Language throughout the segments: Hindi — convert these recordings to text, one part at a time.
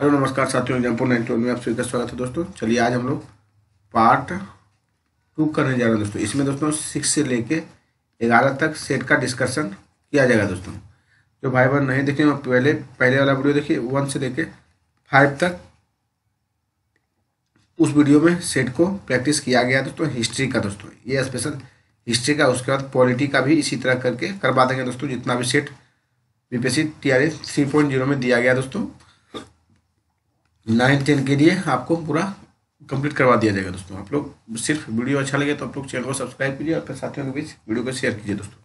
हेलो नमस्कार साथियों जयपुर नाइन ट्वेल्व में आप सभी का स्वागत है दोस्तों चलिए आज हम लोग पार्ट टू करने जा रहे हैं दोस्तों इसमें दोस्तों सिक्स से लेके ग्यारह तक सेट का डिस्कशन किया जाएगा दोस्तों जो भाई बहन नहीं देखे पहले पहले वाला वीडियो देखिए वन से लेके फाइव तक उस वीडियो में सेट को प्रैक्टिस किया गया दोस्तों हिस्ट्री का दोस्तों ये स्पेशल हिस्ट्री का उसके बाद पॉलिटी का भी इसी तरह करके करवा देंगे दोस्तों जितना भी set R S three point zero में दिया गया दोस्तों नाइन टेन के लिए आपको पूरा कंप्लीट करवा दिया जाएगा दोस्तों आप लोग सिर्फ वीडियो अच्छा लगे तो आप लोग चैनल को सब्सक्राइब कीजिए और फिर साथियों के बीच वीडियो को शेयर कीजिए दोस्तों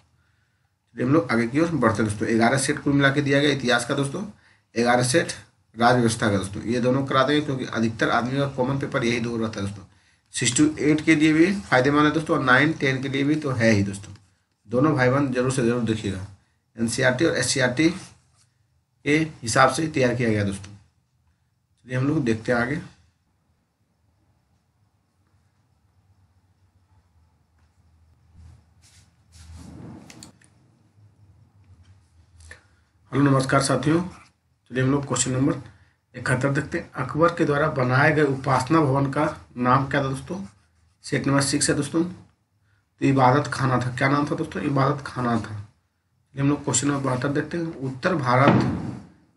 चलिए हम लोग आगे की ओर बढ़ते हैं दोस्तों ग्यारह सेट कुल मिला के दिया गया इतिहास का दोस्तों ग्यारह सेट राज व्यवस्था का दोस्तों ये दोनों करा देंगे क्योंकि अधिकतर आदमी का कॉमन पेपर यही दो रहता है दोस्तों सिक्स टू एट के लिए भी फायदेमंद है दोस्तों और नाइन टेन के लिए भी तो है ही दोस्तों दोनों भाई बहन जरूर से जरूर देखिएगा एन e और एस e के हिसाब से तैयार किया गया दोस्तों चलिए हम लोग देखते हैं आगे हेलो नमस्कार साथियों चलिए हम लोग क्वेश्चन नंबर इकहत्तर देखते हैं अकबर के द्वारा बनाए गए उपासना भवन का नाम क्या था दोस्तों सेट नंबर सिक्स है दोस्तों तो इबादत खाना था क्या नाम था दोस्तों इबादत खाना था हम लोग क्वेश्चन नंबर बहत्तर देखते हैं उत्तर भारत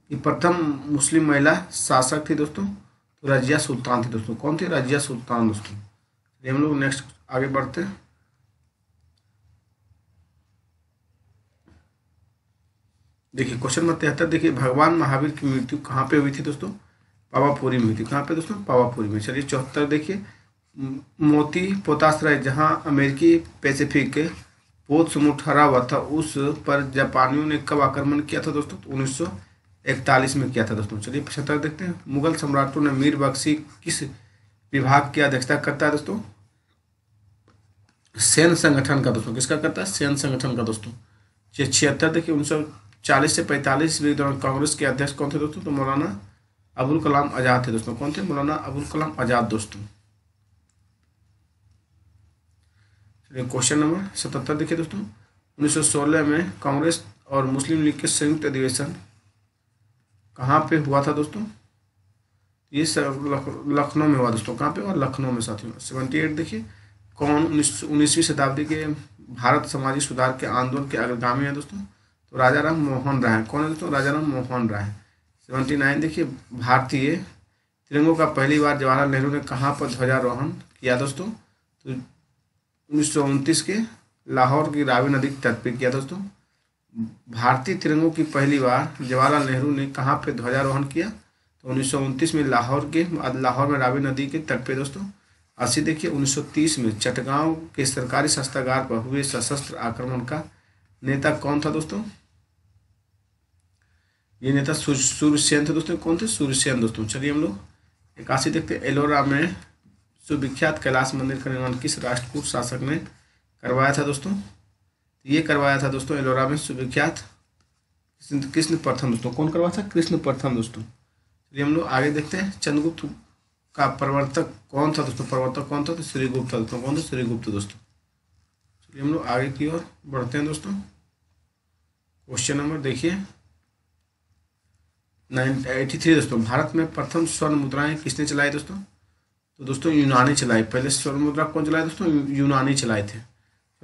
कि प्रथम मुस्लिम महिला शासक थी दोस्तों तो रजिया सुल्तान थी दोस्तों कौन थी रजिया सुल्तान दोस्तों चलिए हम लोग नेक्स्ट आगे बढ़ते हैं देखिए क्वेश्चन नंबर तिहत्तर देखिए भगवान महावीर की मृत्यु कहाँ पे हुई थी दोस्तों पावापुरी में थी कहाँ पे दोस्तों पावापुरी में चलिए चौहत्तर देखिए मोती पोतासराय जहाँ अमेरिकी पैसिफिक पोत समूह ठहरा हुआ था उस पर जापानियों ने कब आक्रमण किया था दोस्तों उन्नीस इकतालीस में किया था दोस्तों चलिए पचहत्तर देखते हैं मुगल सम्राटों ने मीर बख्शी किस विभाग की अध्यक्षता करता है दोस्तों सैन संगठन का दोस्तों किसका करता है सैन संगठन का दोस्तों ये छिहत्तर देखिए उन्नीस सौ चालीस से पैंतालीस के दौरान कांग्रेस के अध्यक्ष कौन थे दोस्तों तो मौलाना अबुल कलाम आज़ाद थे दोस्तों कौन थे मौलाना अबुल कलाम आज़ाद दोस्तों चलिए क्वेश्चन नंबर सतहत्तर देखिए दोस्तों 1916 में कांग्रेस और मुस्लिम लीग के संयुक्त अधिवेशन कहाँ पे हुआ था दोस्तों ये लखनऊ में हुआ दोस्तों कहाँ पे हुआ लखनऊ में साथियों सेवेंटी एट देखिए कौन उन्नीस उन्नीसवीं शताब्दी के भारत सामाजिक सुधार के आंदोलन के अग्रगामी हैं दोस्तों तो राजा राम मोहन राय कौन है दोस्तों राजा राम मोहन राय सेवेंटी नाइन देखिए भारतीय तिरंगों का पहली बार जवाहरलाल नेहरू ने कहाँ पर ध्वजारोहण किया दोस्तों तो उन्नीस के लाहौर की रावी नदी तट पर किया दोस्तों भारतीय तिरंगों की पहली बार जवाहरलाल नेहरू ने कहाँ पे ध्वजारोहण किया तो उन्नीस में लाहौर के लाहौर में रावी नदी के तट पे दोस्तों अस्सी देखिए 1930 में चटगांव के सरकारी शस्त्रागार पर हुए सशस्त्र आक्रमण का नेता कौन था दोस्तों ये नेता सूर्यसेन थे दोस्तों कौन थे सूर्यसेन दोस्तों चलिए हम लोग इक्यासी देखते एलोरा में सुविख्यात कैलाश मंदिर का निर्माण किस राष्ट्रकूट शासक ने करवाया था दोस्तों ये करवाया था दोस्तों एलोरा में सुविख्यात कृष्ण प्रथम दोस्तों कौन करवाया था कृष्ण प्रथम दोस्तों चलिए हम लोग आगे देखते हैं चंद्रगुप्त का प्रवर्तक कौन था दोस्तों प्रवर्तक कौन था तो श्रीगुप्त था दोस्तों कौन था श्रीगुप्त दोस्तों चलिए हम लोग आगे की ओर बढ़ते हैं दोस्तों क्वेश्चन नंबर देखिए एटी थ्री दोस्तों भारत में प्रथम स्वर्ण मुद्राएं किसने चलाई दोस्तों तो दोस्तों यूनानी चलाई पहले स्वर्ण मुद्रा कौन चलाए दोस्तों यूनानी चलाए थे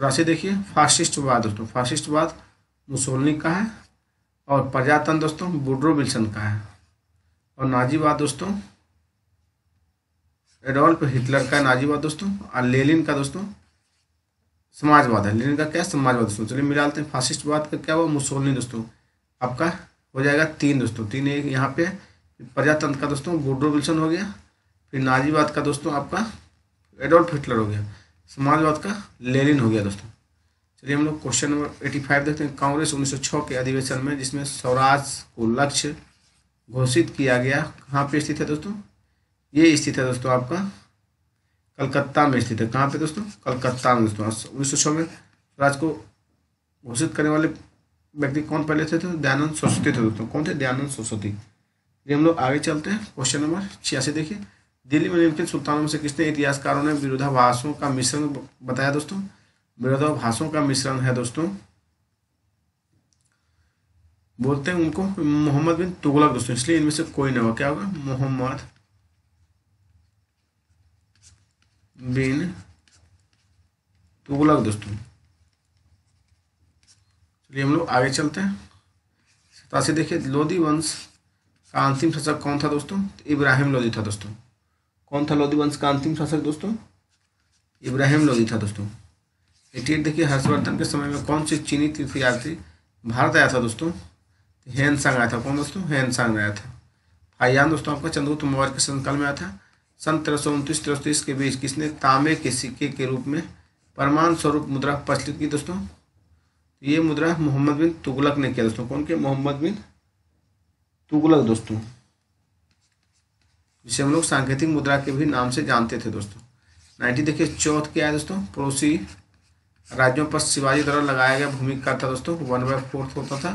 राशि देखिए फासिस्टवाद दोस्तों फासिस्टवाद मुसोलनी का है और प्रजातंत्र दोस्तों बुड्रो विल्सन का है और नाजीवाद दोस्तों एडोल्फ हिटलर का नाजीवाद दोस्तों और लेलिन का दोस्तों समाजवाद है लेलिन का क्या समाजवाद दोस्तों चलिए मिला लेते हैं फासिस्टवाद का क्या हुआ मुसोलनी दोस्तों आपका हो जाएगा तीन दोस्तों तीन एक यहाँ पे प्रजातंत्र का दोस्तों बुड्रो विल्सन हो गया फिर नाजीवाद का दोस्तों आपका एडोल्फ हिटलर हो गया समाजवाद का लेनिन हो गया दोस्तों चलिए हम लोग क्वेश्चन नंबर एटी फाइव देखते हैं कांग्रेस 1906 के अधिवेशन में जिसमें स्वराज को लक्ष्य घोषित किया गया कहाँ पे स्थित है दोस्तों ये स्थित है दोस्तों आपका कलकत्ता में स्थित है कहाँ पे दोस्तों कलकत्ता में दोस्तों उन्नीस में स्वराज को घोषित करने वाले व्यक्ति कौन पहले थे तो दयानंद सरस्वती थे दोस्तों कौन थे दयानंद सरस्वती ये हम लोग आगे चलते हैं क्वेश्चन नंबर छियासी देखिए दिल्ली में निम्नलिखित सुल्तानों में से किसने इतिहासकारों ने विरोधाभासों का मिश्रण बताया दोस्तों विरोधाभासों का मिश्रण है दोस्तों बोलते हैं उनको मोहम्मद बिन तुगलक दोस्तों इसलिए इनमें से कोई ना होगा क्या होगा मोहम्मद बिन तुगलक दोस्तों चलिए हम लोग आगे चलते हैं सतासी देखिए लोधी वंश का अंतिम शासक कौन था दोस्तों इब्राहिम लोधी था दोस्तों कौन था लोधी वंश का अंतिम शासक दोस्तों इब्राहिम लोधी था दोस्तों एटी एट देखिए हर्षवर्धन के समय में कौन से चीनी तीर्थयात्री भारत आया था दोस्तों हेन सांग आया था कौन दोस्तों हेन सांग आया था फाइयान दोस्तों आपका चंद्रगुप्त मौर्य के संकाल में आया था सन तेरह सौ उनतीस तेरह के बीच किसने तांबे के सिक्के के रूप में प्रमाण स्वरूप मुद्रा प्रचलित की दोस्तों तो ये मुद्रा मोहम्मद बिन तुगलक ने किया दोस्तों कौन के मोहम्मद बिन तुगलक दोस्तों जिसे हम लोग सांकेतिक मुद्रा के भी नाम से जानते थे दोस्तों नाइन्टी देखिए चौथ क्या है दोस्तों पड़ोसी राज्यों पर शिवाजी द्वारा लगाया गया भूमिका का था दोस्तों वन बाय फोर्थ होता था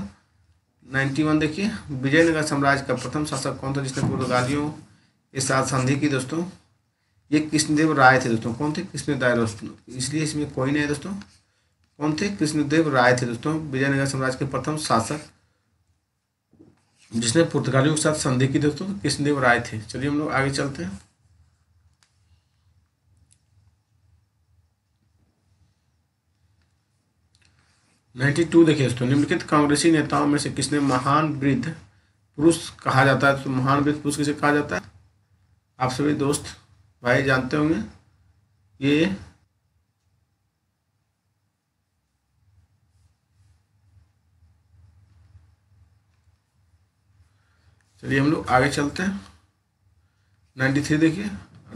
नाइन्टी वन देखिए विजयनगर साम्राज्य का प्रथम शासक कौन था जिसने पुर्तगालियों के साथ संधि की दोस्तों ये कृष्णदेव राय थे दोस्तों कौन थे कृष्णदेव दोस्तों इसलिए इसमें कोई नहीं है दोस्तों कौन थे कृष्णदेव राय थे दोस्तों विजयनगर साम्राज्य के प्रथम शासक जिसने पुर्तगालियों के साथ संधि की दोस्तों कृष्णदेव राय थे चलिए हम लोग आगे चलते हैं नाइन्टी टू देखिए दोस्तों निम्नलिखित कांग्रेसी नेताओं में से किसने महान वृद्ध पुरुष कहा जाता है तो महान वृद्ध पुरुष किसे कहा जाता है आप सभी दोस्त भाई जानते होंगे ये चलिए हम लोग आगे चलते हैं नाइन्टी थ्री देखिए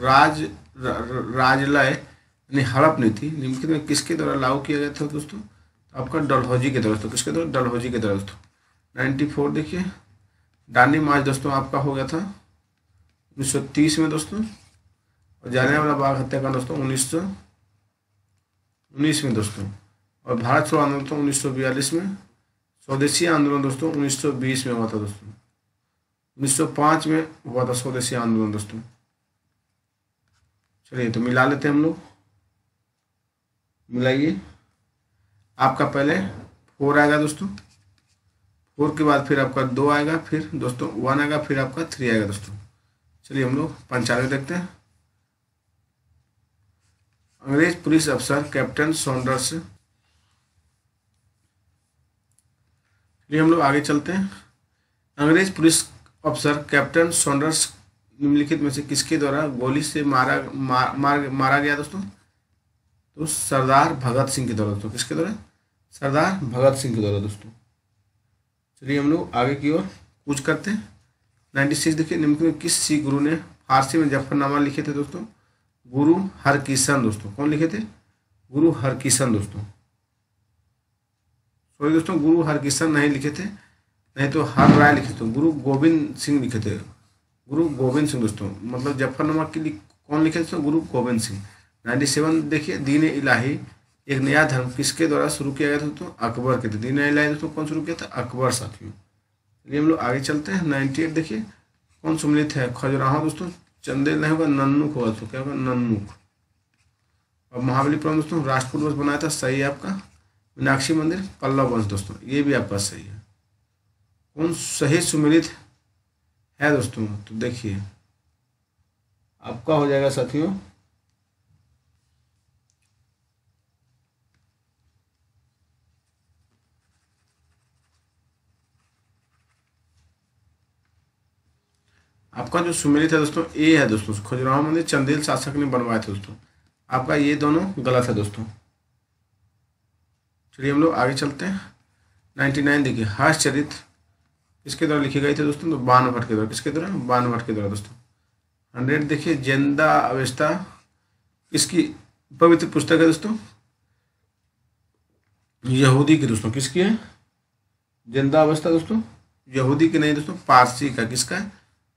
राज रा, राजलय यानी हड़प नीति निम्नलिखित में किसके द्वारा लागू किया गया था दोस्तों तो आपका डलहौजी के द्वारा दोस्तों किसके द्वारा डलहौजी के द्वारा दोस्तों नाइन्टी फोर देखिए डांडी मार्च दोस्तों आपका हो गया था उन्नीस सौ तीस में दोस्तों और जाने वाला बाघ हत्याकांड दोस्तों उन्नीस सौ उन्नीस में दोस्तों और भारत छोड़ो आंदोलन उन्नीस सौ बयालीस में स्वदेशी आंदोलन दोस्तों उन्नीस सौ बीस में हुआ था दोस्तों 1905 में हुआ था स्वदेशी आंदोलन दोस्तों चलिए तो मिला लेते हैं हम लोग मिलाइए आपका पहले फोर आएगा दोस्तों फोर के बाद फिर आपका दो आएगा फिर दोस्तों वन आएगा फिर आपका थ्री आएगा दोस्तों चलिए हम लोग पंचानवे देखते हैं अंग्रेज पुलिस अफसर कैप्टन सोंडर्स चलिए हम लोग आगे चलते हैं अंग्रेज पुलिस ऑप्शन कैप्टन सोनर्स निम्नलिखित में से किसके द्वारा गोली से मारा मार, मार, मारा गया दोस्तों तो सरदार भगत सिंह के द्वारा दोस्तों किसके द्वारा सरदार भगत सिंह के द्वारा दोस्तों चलिए हम लोग आगे की ओर कुछ करते हैं नाइन्टी सिक्स देखिए निम्नलिखित में किस सिख गुरु ने फारसी में जफरनामा लिखे थे दोस्तों गुरु हरकिशन दोस्तों कौन लिखे थे गुरु हरकिशन दोस्तों सॉरी दोस्तों गुरु हरकिशन नहीं लिखे थे नहीं तो हर राय लिखे थे तो गुरु गोविंद सिंह लिखे थे गुरु गोविंद सिंह दोस्तों मतलब जफरनामा के लिए कौन लिखे थे गुरु गोविंद सिंह नाइन्टी सेवन देखिए दीन इलाही एक नया धर्म किसके द्वारा शुरू किया गया था दोस्तों अकबर के दीन इलाही दोस्तों कौन शुरू किया था अकबर साथियों हम लोग आगे चलते हैं नाइन्टी एट देखिए कौन सुमिलित है खजुराहो दोस्तों चंदेल नहीं होगा नन्नुख होगा दोस्तों क्या होगा नन्नुख और महाबलीपुरम दोस्तों राष्ट्रपुर वंश बनाया था सही है आपका मीनाक्षी मंदिर पल्लव वंश दोस्तों ये भी आपका सही है कौन सही सुमिलित है दोस्तों तो देखिए आपका हो जाएगा साथियों आपका जो सुमेलित है दोस्तों ए है दोस्तों खजुराहो मंदिर चंदेल शासक ने बनवाया था दोस्तों आपका ये दोनों गलत है दोस्तों चलिए हम लोग आगे चलते हैं 99 नाइन देखिए चरित्र किसके द्वारा लिखी गई थी दोस्तों तो बान भट्ट के द्वारा किसके द्वारा बान भट्ट के द्वारा दोस्तों हंड्रेड देखिए जेंदा अवेस्ता इसकी पवित्र पुस्तक है दोस्तों यहूदी की दोस्तों किसकी है जिंदा अवस्था दोस्तों यहूदी की नहीं दोस्तों पारसी का किसका है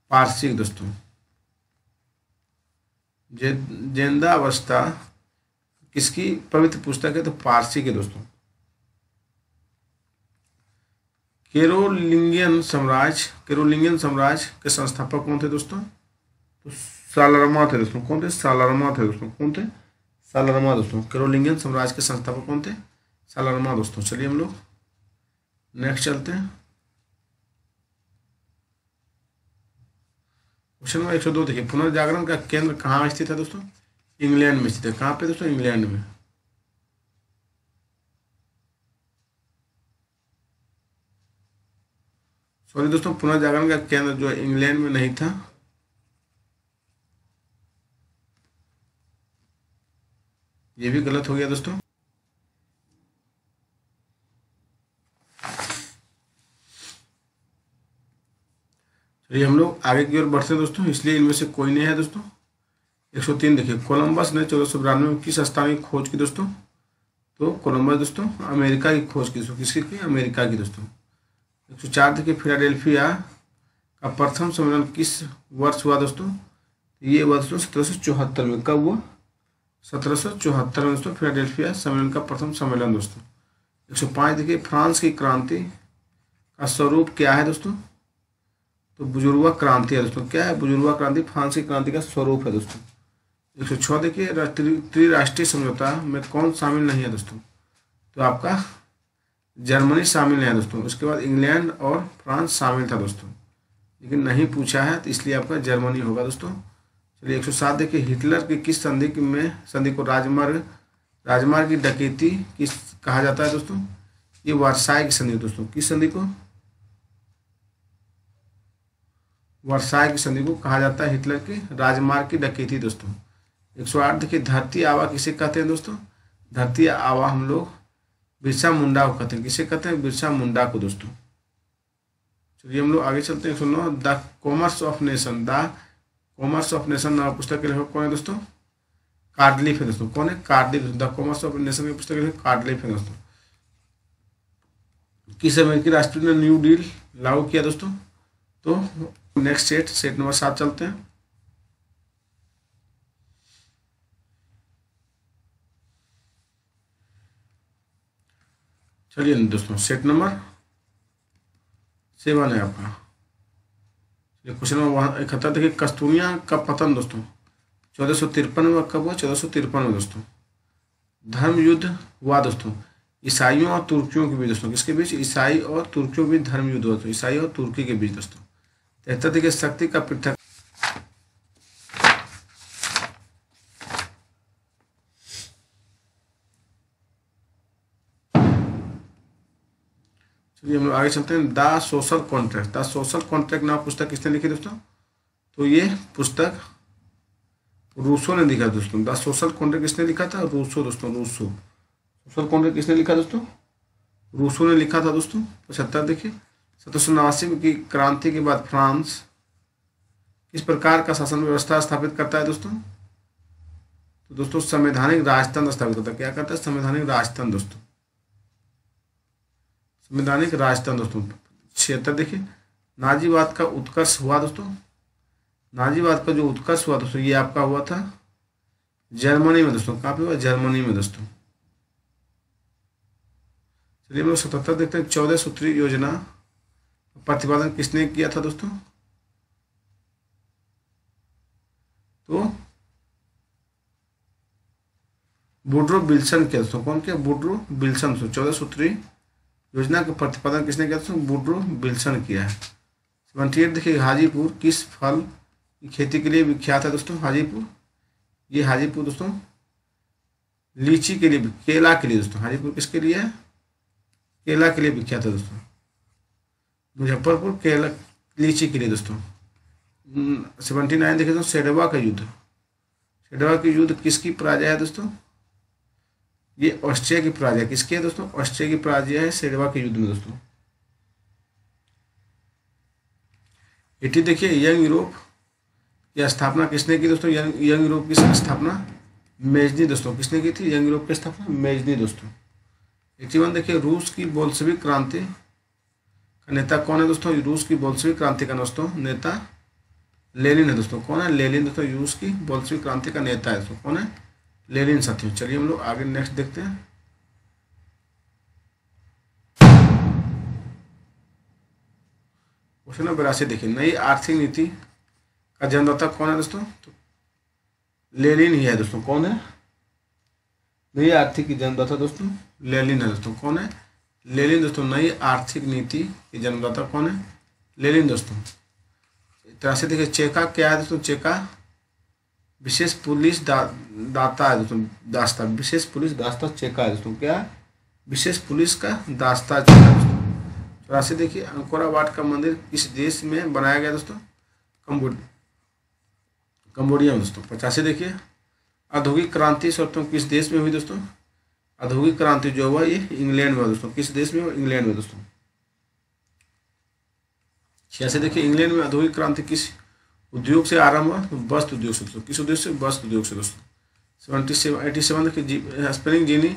पारसी दोस्तों जिंदा अवस्था किसकी पवित्र पुस्तक है तो पारसी के दोस्तों केरोलिंगियन साम्राज्य केरोलिंगियन साम्राज्य के संस्थापक कौन थे दोस्तों तो सालारमा थे दोस्तों कौन थे सालारमा थे दोस्तों कौन थे सालारमा दोस्तों केरोलिंगियन साम्राज्य के संस्थापक कौन थे सालारमा दोस्तों चलिए हम लोग नेक्स्ट चलते हैं क्वेश्चन नंबर एक सौ दो देखिए पुनर्जागरण का केंद्र कहाँ स्थित है दोस्तों इंग्लैंड में स्थित है कहाँ पे दोस्तों इंग्लैंड में सॉरी दोस्तों पुनर्जागरण का केंद्र जो इंग्लैंड में नहीं था ये भी गलत हो गया दोस्तों चलिए हम लोग आगे की ओर बढ़ते हैं दोस्तों इसलिए इनमें से कोई नहीं है दोस्तों 103 देखिए कोलंबस ने चौदह सौ बिरानवे में किस स्थान की खोज की दोस्तों तो कोलंबस दोस्तों अमेरिका की खोज की दोस्तों किसकी की अमेरिका की दोस्तों एक सौ चार देखिए फिलाडेल्फिया का प्रथम सम्मेलन किस वर्ष हुआ दोस्तों ये हुआ दोस्तों सत्रह सौ चौहत्तर में कब हुआ सत्रह सौ चौहत्तर में दोस्तों फिलाडेल्फिया सम्मेलन का प्रथम सम्मेलन दोस्तों एक सौ पाँच देखिए फ्रांस की क्रांति का स्वरूप क्या है दोस्तों तो बुजुर्गवा क्रांति है दोस्तों क्या है बुजुर्गवा क्रांति फ्रांस की क्रांति का स्वरूप है दोस्तों एक सौ छः देखिए त्रिराष्ट्रीय समझौता में कौन शामिल नहीं है दोस्तों तो आपका जर्मनी शामिल है दोस्तों उसके बाद इंग्लैंड और फ्रांस शामिल था दोस्तों लेकिन नहीं पूछा है तो इसलिए आपका जर्मनी होगा दोस्तों चलिए 107 देखिए हिटलर की किस संधि में संधि को राजमार्ग राजमार्ग की डकैती किस कहा जाता है दोस्तों ये वर्षाई की संधि दोस्तों किस संधि को वर्षाई की संधि को कहा जाता है हिटलर की राजमार्ग की डकैती दोस्तों 108 देखिए धरती आवा किसे कहते हैं दोस्तों धरती आवा हम लोग बिरसा मुंडा को कहते हैं किसे कहते हैं बिरसा मुंडा को दोस्तों चलिए हम लोग आगे चलते हैं सुनो the commerce of nation the commerce of nation नाम पुस्तक के लेखक कौन है दोस्तों कार्डलिफ है दोस्तों कौन है कार्डलिफ द कॉमर्स ऑफ नेशन की पुस्तक के कार्डलिफ है दोस्तों किस अमेरिकी राष्ट्रपति ने न्यू डील लागू किया दोस्तों तो नेक्स्ट सेट सेट नंबर सात चलते हैं चलिए दोस्तों सेट नंबर सेवन है आपका चलिए क्वेश्चन नंबर वहाँ इकहत्तर देखिए कस्तूरिया का पतन दोस्तों चौदह सौ तिरपन में कब हुआ चौदह सौ तिरपन में दोस्तों धर्म युद्ध हुआ दोस्तों ईसाइयों और तुर्कियों के बीच दोस्तों किसके बीच ईसाई और तुर्कियों के बीच धर्म युद्ध हुआ दोस्तों ईसाई और तुर्की के बीच दोस्तों तिहत्तर देखिए शक्ति का पृथक चलिए हम लोग आगे चलते हैं the social contract the social contract नाम पुस्तक किसने लिखी दोस्तों तो ये पुस्तक रूसो ने लिखा दोस्तों द सोशल कॉन्ट्रैक्ट किसने लिखा था रूसो दोस्तों रूसो सोशल कॉन्ट्रैक्ट किसने लिखा दोस्तों रूसो ने लिखा था दोस्तों पचहत्तर देखिए सत्रह सौ उनासी की क्रांति के बाद फ्रांस किस प्रकार का शासन व्यवस्था स्थापित करता है दोस्तों तो दोस्तों संवैधानिक राजतंत्र स्थापित करता है क्या करता है संवैधानिक राजतंत्र दोस्तों संवैधानिक राजस्थान दोस्तों क्षेत्र देखिए नाजीवाद का उत्कर्ष हुआ दोस्तों नाजीवाद का जो उत्कर्ष हुआ दोस्तों ये आपका हुआ था जर्मनी में दोस्तों कहाँ पे हुआ जर्मनी में दोस्तों चलिए मैं सतहत्तर देखते हैं चौदह सूत्री योजना प्रतिपादन किसने किया था दोस्तों तो बुड्रो बिल्सन किया दोस्तों कौन किया बुड्रो बिल्सन चौदह सूत्री योजना का प्रतिपादन किसने किया था तो बुड्रो बिल्सन किया है सेवेंटी एट देखिए हाजीपुर किस फल की खेती के लिए विख्यात है दोस्तों हाजीपुर ये हाजीपुर दोस्तों लीची के लिए केला के लिए दोस्तों हाजीपुर किसके लिए है केला के लिए विख्यात है दोस्तों मुजफ्फरपुर केला लीची के लिए दोस्तों सेवेंटी नाइन देखिए दोस्तों सेडवा का युद्ध सेडवा के युद्ध किसकी पराजय है दोस्तों ये ऑस्ट्रिया की पराजय किसकी है दोस्तों ऑस्ट्रिया की पराजय है सेडवा के युद्ध में दोस्तों एटी देखिए यंग यूरोप की स्थापना किसने की दोस्तों यंग यंग यूरोप की स्थापना मेजनी दोस्तों किसने की थी यंग यूरोप की स्थापना मेजनी दोस्तों एटी वन देखिए रूस की बोल्सविक क्रांति का नेता कौन है दोस्तों रूस की बोल्सविक क्रांति का दोस्तों नेता लेनिन है दोस्तों कौन है लेनिन दोस्तों रूस की बोल्सविक क्रांति का नेता है दोस्तों कौन है ले लें साथियों चलिए हम लोग आगे नेक्स्ट देखते हैं क्वेश्चन नंबर बिरासी देखिए नई आर्थिक नीति का जन्मदाता कौन है दोस्तों तो लेलिन ही है दोस्तों कौन है नई आर्थिक की जन्मदाता दोस्तों लेलिन है दोस्तों कौन है लेलिन दोस्तों नई आर्थिक नीति की जन्मदाता कौन है लेलिन दोस्तों तरह से देखिए चेका क्या है दोस्तों चेका विशेष पुलिस दाता है दोस्तों दास्ता विशेष पुलिस दास्ता चेका है दोस्तों क्या विशेष पुलिस का दास्ता चेका चौरासी देखिए अंकोराबाद का मंदिर किस देश में बनाया गया दोस्तों कम्बोड कम्बोडिया में दोस्तों पचासी देखिए औद्योगिक क्रांति सर्वप्रथम किस देश में हुई दोस्तों औद्योगिक क्रांति जो हुआ ये इंग्लैंड में दोस्तों किस देश में इंग्लैंड में दोस्तों छियासी देखिए इंग्लैंड में औद्योगिक क्रांति किस उद्योग से आरंभ तो वस्त्र उद्योग से दोस्तों किस उद्योग से वस्त्र उद्योग से दोस्तों सेवेंटी सेवन एटी सेवन देखिए स्पेनिंग जेनी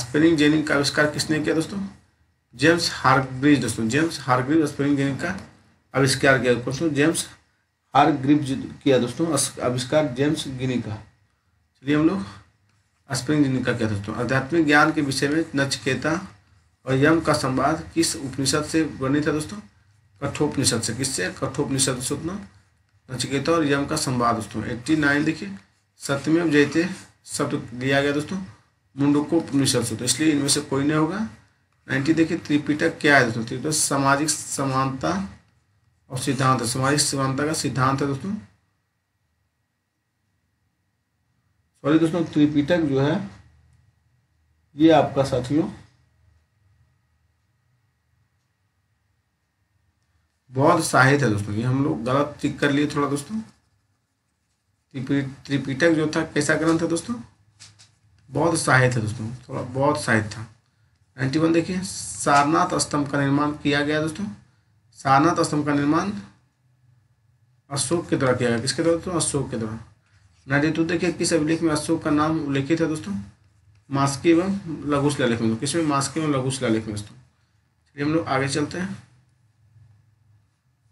स्पेनिंग जेनिंग का आविष्कार किसने किया दोस्तों जेम्स हार्ग्रीव दोस्तों जेम्स हार्ग्रीव स्पेनिंग जेनिंग का आविष्कार किया दोस्तों जेम्स हार्ग्रीव किया दोस्तों आविष्कार जेम्स गिनी का चलिए हम लोग स्पेनिंग जेनिंग का किया दोस्तों आध्यात्मिक ज्ञान के विषय में नचकेता और यम का संवाद किस उपनिषद से वर्णित था दोस्तों कठोपनिषद से किससे कठोपनिषद से उतना नचिकेता और यम का संवाद दोस्तों एट्टी नाइन देखिए सत्यमेव जयते शब्द दिया गया दोस्तों मुंडकोपनिषद से तो इसलिए इनमें से कोई नहीं होगा नाइन्टी देखिए त्रिपिटक क्या है दोस्तों त्रिपिटक सामाजिक समानता और सिद्धांत सामाजिक समानता का सिद्धांत है दोस्तों सॉरी दोस्तों त्रिपिटक जो है ये आपका साथियों बौद्ध साहित्य है दोस्तों ये हम लोग गलत टिक कर लिए थोड़ा दोस्तों त्रिपिटक जो था कैसा ग्रंथ है दोस्तों बौद्ध साहित्य है दोस्तों थोड़ा बौद्ध साहित्य था नाइन्टी वन देखिए सारनाथ स्तंभ का निर्माण किया गया दोस्तों सारनाथ स्तंभ का निर्माण अशोक के द्वारा किया गया किसके द्वारा दोस्तों अशोक के द्वारा नाइन्टी टू देखिए किस अभिलेख में अशोक का नाम उल्लेखित है दोस्तों मास्की एवं लघुशिला लेख में किसमें मास्की एवं लघुशिला लेख में दोस्तों चलिए हम लोग आगे चलते हैं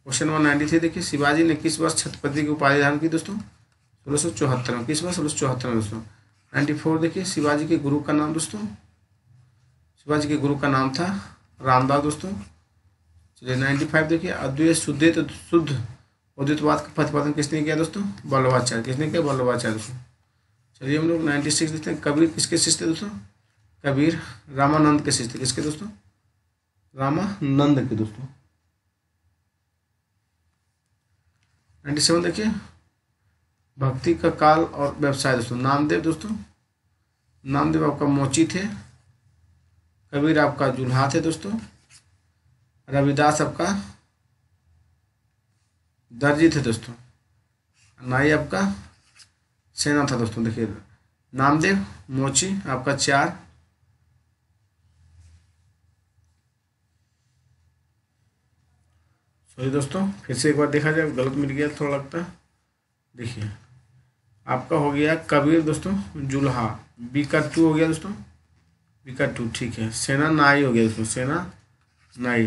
क्वेश्चन नंबर नाइन्टी थ्री देखिए शिवाजी ने किस वर्ष छत्रपति की उपाधि धारण की दोस्तों सोलह सौ चौहत्तर में किस वर्ष सोलह सौ चौहत्तर में दोस्तों नाइन्टी फोर देखिए शिवाजी के गुरु का नाम दोस्तों शिवाजी के गुरु का नाम था रामदास दोस्तों चलिए नाइन्टी फाइव देखिए अद्वैत शुद्धित शुद्ध उद्वितवाद का प्रतिपादन किसने किया दोस्तों बल्लभाचार्य किसने किया बल्लभाचार्य दोस्तों चलिए हम लोग नाइन्टी सिक्स देखते हैं कबीर किसके शिष्य दोस्तों कबीर रामानंद के शिष्य किसके दोस्तों रामानंद के दोस्तों नाइन्टी सेवन देखिए भक्ति का काल और व्यवसाय दोस्तों नामदेव दोस्तों नामदेव आपका मोची थे कबीर आपका जुल्हा थे दोस्तों रविदास आपका दर्जी थे दोस्तों नाई आपका सेना था दोस्तों देखिए नामदेव मोची आपका चार सॉरी दोस्तों फिर से एक बार देखा जाए गलत मिल गया थोड़ा लगता है देखिए आपका हो गया कबीर दोस्तों जुल्हा बी का टू हो गया दोस्तों बी का टू ठीक है सेना नाई हो गया दोस्तों सेना नाई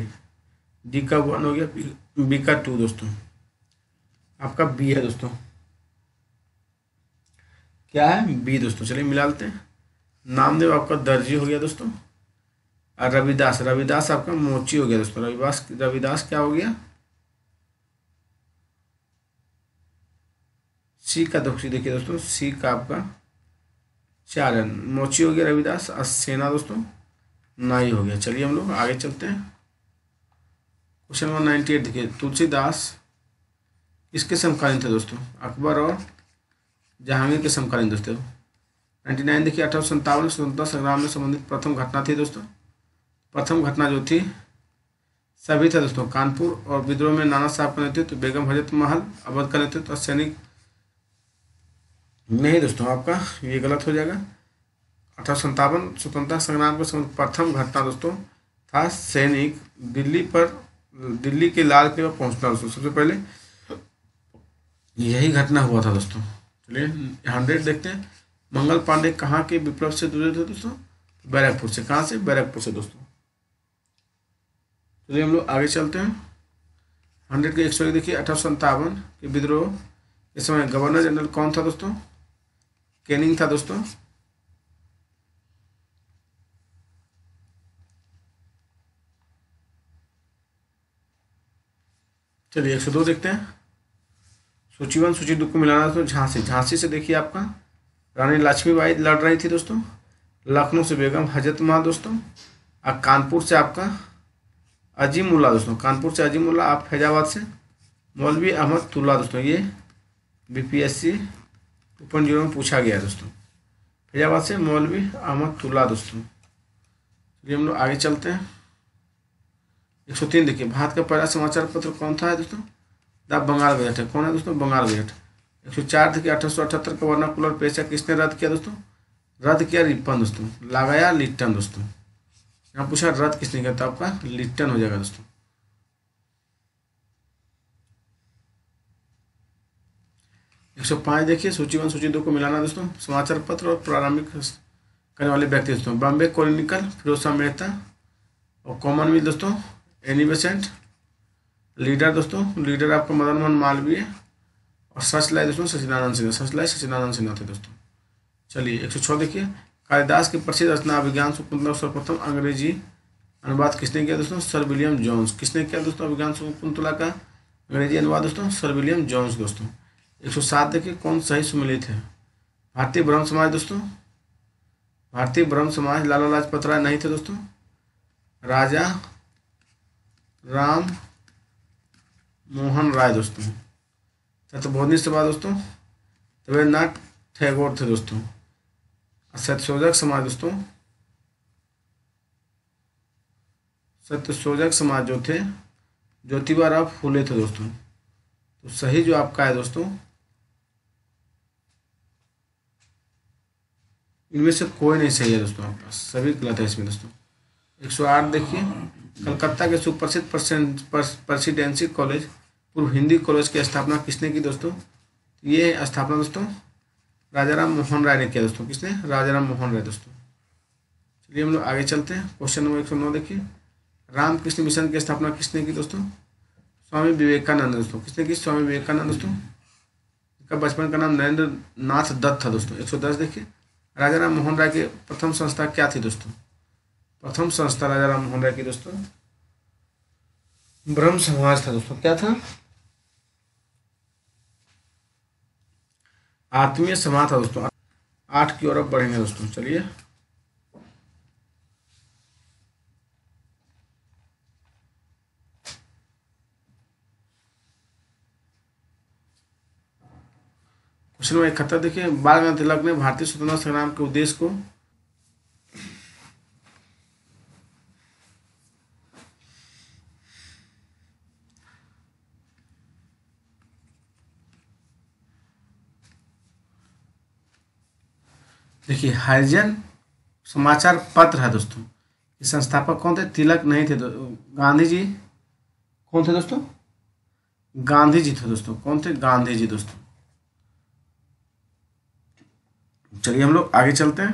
डी का वन हो गया बी का टू दोस्तों आपका बी है दोस्तों क्या है बी दोस्तों चलिए मिला लेते हैं नामदेव आपका दर्जी हो गया दोस्तों और रविदास रविदास आपका मोची हो गया दोस्तों रविदास रविदास क्या हो गया सी का देखिए दोस्तों सी का आपका चार रन मोची हो गया रविदास सेना दोस्तों नाई हो गया चलिए हम लोग आगे चलते हैं क्वेश्चन नंबर नाइन्टी एट देखिए तुलसीदास किसके समकालीन थे दोस्तों अकबर और जहांगीर के समकालीन दोस्तों नाइन्टी नाइन देखिए अठारह सौ सन्तावन स्वतंत्रता संग्राम में संबंधित प्रथम घटना थी दोस्तों प्रथम घटना जो थी सभी था दोस्तों कानपुर और विद्रोह में नाना साहब का नेतृत्व बेगम हजरत महल अवध का नेतृत्व और सैनिक नहीं दोस्तों आपका ये गलत हो जाएगा अठारह संतावन स्वतंत्रता संग्राम का प्रथम घटना दोस्तों था सैनिक दिल्ली पर दिल्ली के लाल किले पर पहुंचना दोस्तों सबसे पहले यही घटना हुआ था दोस्तों चलिए हंड्रेड देखते हैं मंगल पांडे कहाँ के विप्लव से जुड़े थे दोस्तों बैरकपुर से कहाँ से बैरकपुर से दोस्तों चलिए हम लोग आगे चलते हैं हंड्रेड के एक सौ देखिए अठारह संतावन के विद्रोह इस समय गवर्नर जनरल कौन था दोस्तों स्कैनिंग था दोस्तों चलिए एक सौ दो देखते हैं सूची वन सूची दो को मिलाना दोस्तों झांसी झांसी से देखिए आपका रानी लक्ष्मीबाई लड़ रही थी दोस्तों लखनऊ से बेगम हजरत माँ दोस्तों और कानपुर से आपका अजीमुल्ला दोस्तों कानपुर से अजीमुल्ला आप फैजाबाद से मौलवी अहमद तुल्ला दोस्तों ये बीपीएससी टू पॉइंट जीरो में पूछा गया दोस्तों फैजाबाद से मौलवी अहमद तुल्ला दोस्तों चलिए हम लोग आगे चलते हैं एक सौ तीन देखिए भारत का पहला समाचार पत्र कौन था दोस्तों द बंगाल गजट है कौन है दोस्तों बंगाल गजट एक सौ चार देखिए अठारह सौ अठहत्तर का कुलर पेशा किसने रद्द किया दोस्तों रद्द किया रिपन दोस्तों लगाया लिट्टन दोस्तों यहाँ पूछा रद्द किसने किया तो आपका लिट्टन हो जाएगा दोस्तों एक सौ पाँच देखिए सूची वन सूची दो को मिलाना दोस्तों समाचार पत्र और प्रारंभिक करने वाले व्यक्ति दोस्तों बॉम्बे कॉलोनिकल फिरोसा मेहता और कॉमन मिल दोस्तों एनी बेसेंट लीडर दोस्तों लीडर आपका मदन मोहन मालवीय और सच लाए दोस्तों सचिदानंद सिन्हा सच लाए सचिदानंद सिन्हा थे दोस्तों चलिए एक सौ छः देखिए कालिदास की प्रसिद्ध रचना अभिज्ञान सुकुंद सर्वप्रथम अंग्रेजी अनुवाद किसने किया दोस्तों सर विलियम जोन्स किसने किया दोस्तों अभिज्ञान सुकुंतला का अंग्रेजी अनुवाद दोस्तों सर विलियम जोन्स दोस्तों एक सौ सात देखिए कौन सही सम्मिलित है भारतीय ब्रह्म समाज दोस्तों भारतीय ब्रह्म समाज लाला लाजपत राय नहीं थे दोस्तों राजा राम मोहन राय दोस्तों तत्वबोधनी सभा दोस्तों रविन्द्रनाथ ठैगोर थे दोस्तों सत्यशोधक समाज दोस्तों सत्यशोधक समाज जो थे ज्योतिबा राव फूले थे दोस्तों तो सही जो आपका है दोस्तों इनमें से कोई नहीं सही है दोस्तों आपका सभी गलत है इसमें दोस्तों एक सौ आठ देखिए कलकत्ता के सुप्रसिद्ध प्रेसिडेंसी कॉलेज पूर्व हिंदी कॉलेज की स्थापना किसने की दोस्तों ये स्थापना दोस्तों राजा राम मोहन राय ने किया दोस्तों किसने राजा राम मोहन राय दोस्तों चलिए हम लोग आगे चलते हैं क्वेश्चन नंबर एक सौ नौ देखिए रामकृष्ण मिशन की स्थापना किसने की दोस्तों स्वामी विवेकानंद दोस्तों किसने की स्वामी विवेकानंद दोस्तों इनका बचपन का नाम नरेंद्र नाथ दत्त था दोस्तों एक सौ दस देखिए राजा राम मोहन राय की प्रथम संस्था क्या थी दोस्तों प्रथम संस्था राजा राम मोहन राय की दोस्तों ब्रह्म समाज था दोस्तों क्या था आत्मीय समाज था दोस्तों आठ की ओर बढ़ेंगे दोस्तों चलिए क्वेश्चन नंबर इकहत्तर देखिए बाल गंगा तिलक ने भारतीय स्वतंत्रता संग्राम के उद्देश्य को देखिए हाइजन समाचार पत्र है दोस्तों संस्थापक कौन थे तिलक नहीं थे गांधी जी कौन थे दोस्तों गांधी जी थे दोस्तों कौन थे गांधी जी दोस्तों चलिए हम लोग आगे चलते हैं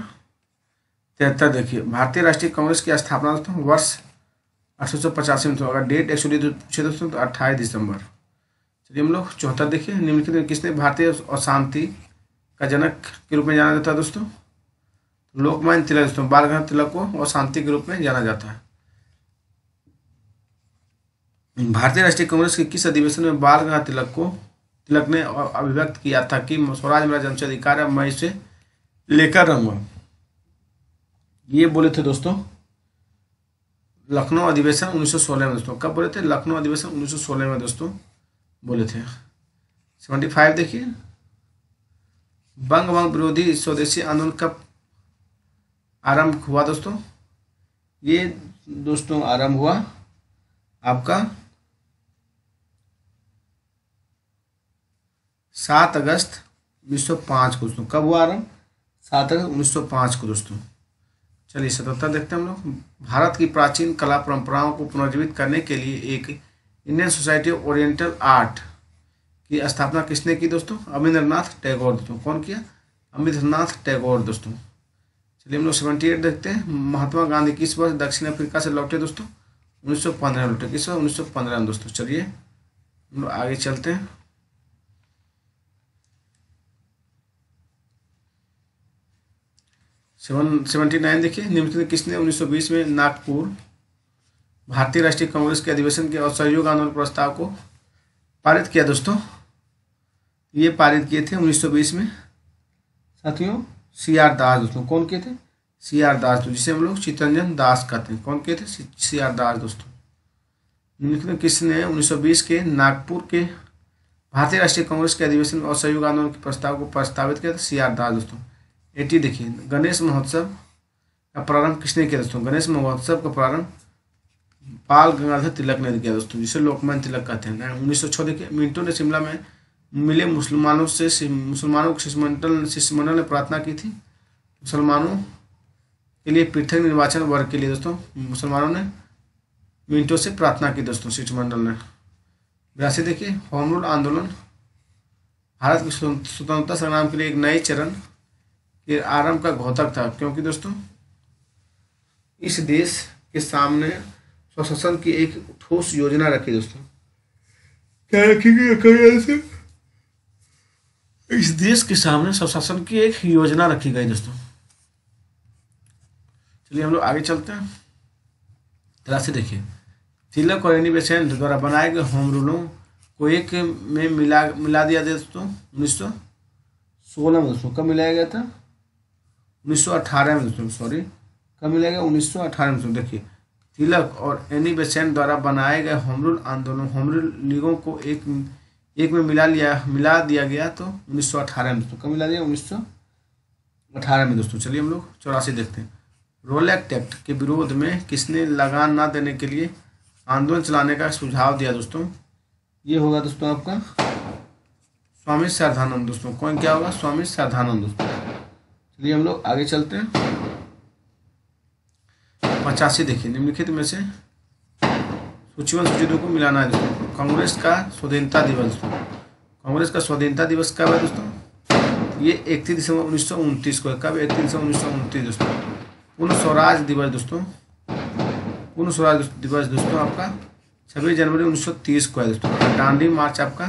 तिहत्तर देखिए भारतीय राष्ट्रीय कांग्रेस की स्थापना दोस्तों वर्ष अठारह सौ पचासी में अगर डेट एक्चुअली पूछे दोस्तों तो अट्ठाईस दिसंबर चलिए हम लोग चौहत्तर देखिए निम्नलिखित में किसने भारतीय और शांति का जनक के रूप में जाना जाता है दोस्तों लोकमान्य तिलक दोस्तों बाल गंगाधर तिलक को और शांति के रूप में जाना जाता है भारतीय राष्ट्रीय कांग्रेस के किस अधिवेशन में बाल गंगाधर तिलक को तिलक ने अभिव्यक्त किया था कि स्वराज मेरा जनसे अधिकार है मैं इसे लेकर रहूंगा ये बोले थे दोस्तों लखनऊ अधिवेशन 1916 में दोस्तों कब बोले थे लखनऊ अधिवेशन 1916 में दोस्तों बोले थे 75 देखिए बंग बंग विरोधी स्वदेशी आंदोलन कब आरंभ हुआ दोस्तों ये दोस्तों आरंभ हुआ आपका सात अगस्त 1905 को दोस्तों कब हुआ आरंभ सात अगस्त पाँच को दोस्तों चलिए सतहत्तर देखते हैं हम लोग भारत की प्राचीन कला परंपराओं को पुनर्जीवित करने के लिए एक Indian Society of Oriental Art की स्थापना किसने की दोस्तों अमिंद्रनाथ टैगोर दोस्तों कौन किया अमिंद्रनाथ टैगोर दोस्तों चलिए हम लोग सेवेंटी एट देखते हैं महात्मा गांधी किस वर्ष दक्षिण अफ्रीका से लौटे दोस्तों उन्नीस सौ पंद्रह लौटे किस वर्ष उन्नीस सौ पंद्रह दोस्तों चलिए हम लोग आगे चलते हैं सेवन सेवेंटी नाइन देखिए निम्नलिखित किसने 1920 में नागपुर भारतीय राष्ट्रीय कांग्रेस के अधिवेशन के असहयोग आंदोलन प्रस्ताव को पारित किया दोस्तों ये पारित किए थे 1920 में साथियों सी आर दास दोस्तों कौन किए थे सी आर दास तो जिसे हम लोग चितरंजन दास कहते हैं कौन किए थे सी आर दास दोस्तों निम्नलिखित किसने बीस के नागपुर के भारतीय राष्ट्रीय कांग्रेस के अधिवेशन में असहयोग आंदोलन के प्रस्ताव को प्रस्तावित किया था सी आर दास दोस्तों एटी देखिए गणेश महोत्सव का प्रारंभ किसने किया दोस्तों गणेश महोत्सव का प्रारंभ बाल गंगाधर तिलक ने किया दोस्तों जिसे लोकमान तिलक कहते हैं उन्नीस सौ छः देखिए मिंटो ने शिमला में मिले मुसलमानों से मुसलमानों के शिष्यमंडल शिष्यमंडल ने प्रार्थना की थी मुसलमानों के लिए पृथक निर्वाचन वर्ग के लिए दोस्तों मुसलमानों ने मिंटो से प्रार्थना की दोस्तों शिष्यमंडल ने बिरासी देखिए होम रूल आंदोलन भारत की स्वतंत्रता संग्राम के लिए एक नए चरण ये आरंभ का घोतक था क्योंकि दोस्तों इस देश के सामने स्वशासन की एक ठोस योजना रखी दोस्तों क्या रखेगी से इस देश के सामने स्वशासन की एक योजना रखी गई दोस्तों चलिए हम लोग आगे चलते हैं राशि देखिए तिलक और एनी बेसेंट द्वारा बनाए गए होम रूलों को एक में मिला मिला दिया दोस्तों उन्नीस सौ सोलह में दोस्तों कब मिलाया गया था 1918 में दोस्तों सॉरी कब मिलेगा 1918 में दोस्तों देखिए तिलक और एनी बेसेंट द्वारा बनाए गए होमरूल आंदोलन होमरूल लीगों को एक एक में मिला लिया मिला दिया गया तो 1918 में दोस्तों कब मिला दिया 1918 में दोस्तों चलिए हम लोग चौरासी देखते हैं रोल एक्ट एक्ट के विरोध में किसने लगान ना देने के लिए आंदोलन चलाने का सुझाव दिया दोस्तों ये होगा दोस्तों आपका स्वामी श्रद्धानंद दोस्तों कौन क्या होगा स्वामी श्रद्धानंद दोस्तों चलिए हम लोग आगे चलते हैं पचासी देखिए निम्नलिखित में से सूचीवन सूची को मिलाना है दोस्तों कांग्रेस का स्वाधीनता दिवस कांग्रेस का स्वाधीनता दिवस कब है दोस्तों ये इकतीस दिसंबर उन्नीस को है कब इकतीस दिसंबर उन्नीस दोस्तों पूर्ण स्वराज दिवस दोस्तों पूर्ण स्वराज दिवस दोस्तों आपका छब्बीस जनवरी 1930 को है दोस्तों डांडी मार्च आपका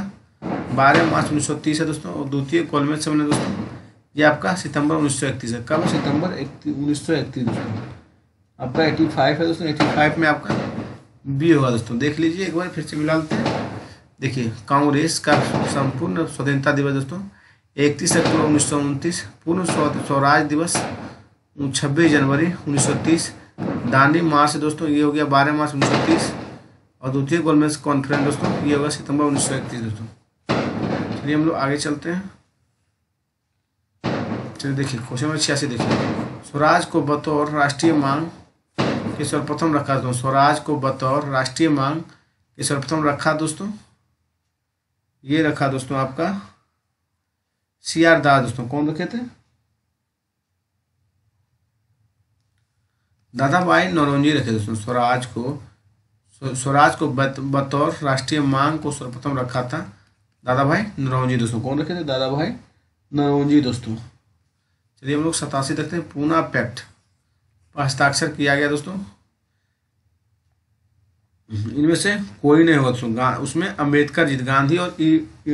बारह मार्च 1930 है दोस्तों और द्वितीय कॉलमेज सम्मेलन दोस्तों ये आपका सितंबर उन्नीस सौ इकतीस है कब सितंबर उन्नीस सौ इकतीस दोस्तों आपका एटी फाइव है दोस्तों एटी फाइव में आपका बी होगा दोस्तों देख लीजिए एक बार फिर से मिला लेते हैं देखिए कांग्रेस का संपूर्ण स्वतंत्रता दिवस दोस्तों इकतीस अक्टूबर उन्नीस सौ उनतीस पूर्ण स्वराज दिवस छब्बीस जनवरी उन्नीस सौ तीस दांडी मार्च दोस्तों ये हो गया बारह मार्च उन्नीस सौ तीस और द्वितीय गोलमेज कॉन्फ्रेंस दोस्तों ये होगा सितंबर उन्नीस सौ इकतीस दोस्तों चलिए हम लोग आगे चलते हैं चलिए देखिए क्वेश्चन नंबर छियासी देखिए स्वराज को बतौर राष्ट्रीय मांग के सर्वप्रथम रखा दोस्तों स्वराज को बतौर राष्ट्रीय मांग के सर्वप्रथम रखा दोस्तों ये रखा दोस्तों आपका सी आर दास दोस्तों कौन रखे थे दादा भाई नौरंजी रखे दोस्तों स्वराज को स्वराज को बतौर राष्ट्रीय मांग को सर्वप्रथम रखा था दादा भाई नरोजी दोस्तों कौन रखे थे दादा भाई नरोजी दोस्तों चलिए हम लोग सतासी देखते हैं पूना पैक्ट पर हस्ताक्षर किया गया दोस्तों इनमें से कोई नहीं होगा दोस्तों उसमें अम्बेडकर जी गांधी और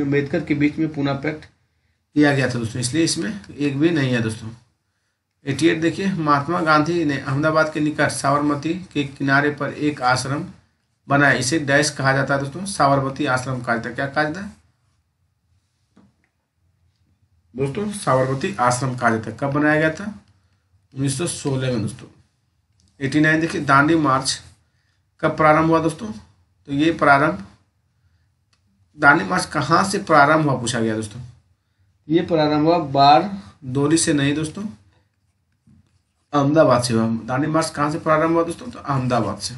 अम्बेडकर के बीच में पूना पैक्ट किया गया था दोस्तों इसलिए इसमें एक भी नहीं है दोस्तों एटी एट देखिए महात्मा गांधी ने अहमदाबाद के निकट साबरमती के किनारे पर एक आश्रम बनाया इसे डैश कहा जाता है दोस्तों साबरमती आश्रम कहा जाता क्या कहा जाता है दोस्तों साबरमती आश्रम कहा जाता है कब बनाया गया था 1916 में दोस्तों 89 देखिए दांडी मार्च कब प्रारंभ हुआ दोस्तों तो ये प्रारंभ दांडी मार्च कहाँ से प्रारंभ हुआ पूछा गया दोस्तों ये प्रारंभ हुआ बार डोली से नहीं दोस्तों अहमदाबाद से हुआ दांडी मार्च कहाँ से प्रारंभ हुआ दोस्तों तो अहमदाबाद से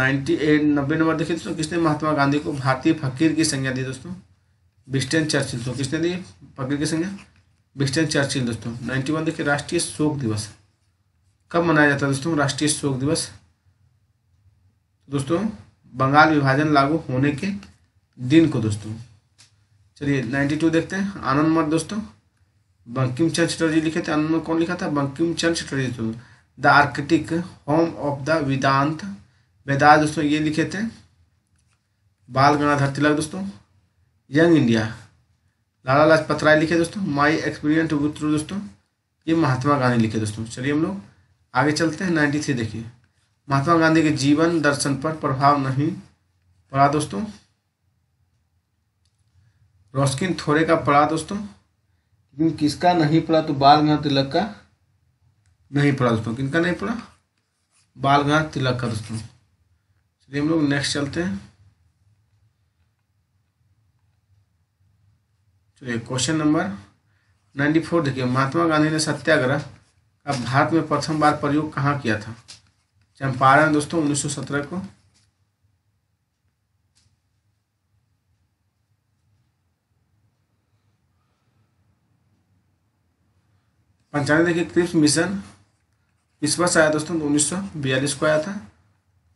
नाइन्टी एट नब्बे नंबर देखिए दोस्तों किसने महात्मा गांधी को भारतीय फकीर की संज्ञा दी दोस्तों विस्टन चर्चिल तो किसने दिए पब्लिकेशन है विस्टन चर्चिल दोस्तों नाइन्टी वन देखिए राष्ट्रीय शोक दिवस कब मनाया जाता है दोस्तों राष्ट्रीय शोक दिवस दोस्तों बंगाल विभाजन लागू होने के दिन को दोस्तों चलिए नाइन्टी टू देखते हैं आनंद मठ दोस्तों बंकिम चंद चटर्जी लिखे थे आनंद कौन लिखा था बंकिम चंद चटर्जी दोस्तों the Arctic home of the Vedant Vedant दोस्तों ये लिखे थे बाल गणाधर तिलक दोस्तों यंग इंडिया लाला लाजपत राय लिखे दोस्तों माई एक्सपीरियंस विद थ्रू दोस्तों ये महात्मा गांधी लिखे दोस्तों चलिए हम लोग आगे चलते हैं नाइन्टी थ्री देखिए महात्मा गांधी के जीवन दर्शन पर प्रभाव नहीं पड़ा दोस्तों रोस्किन थोड़े का पड़ा दोस्तों लेकिन किसका नहीं पड़ा तो बाल गंगा तिलक का नहीं पड़ा दोस्तों किनका नहीं पड़ा बाल गंगा तिलक का दोस्तों चलिए हम लोग नेक्स्ट चलते हैं चलिए क्वेश्चन नंबर नाइन्टी फोर देखिए महात्मा गांधी ने सत्याग्रह का भारत में प्रथम बार प्रयोग कहाँ किया था चंपारण दोस्तों सत्रह को पंचानवे देखिए क्रिप्स मिशन किस वर्ष आया दोस्तों तो उन्नीस सौ बयालीस को आया था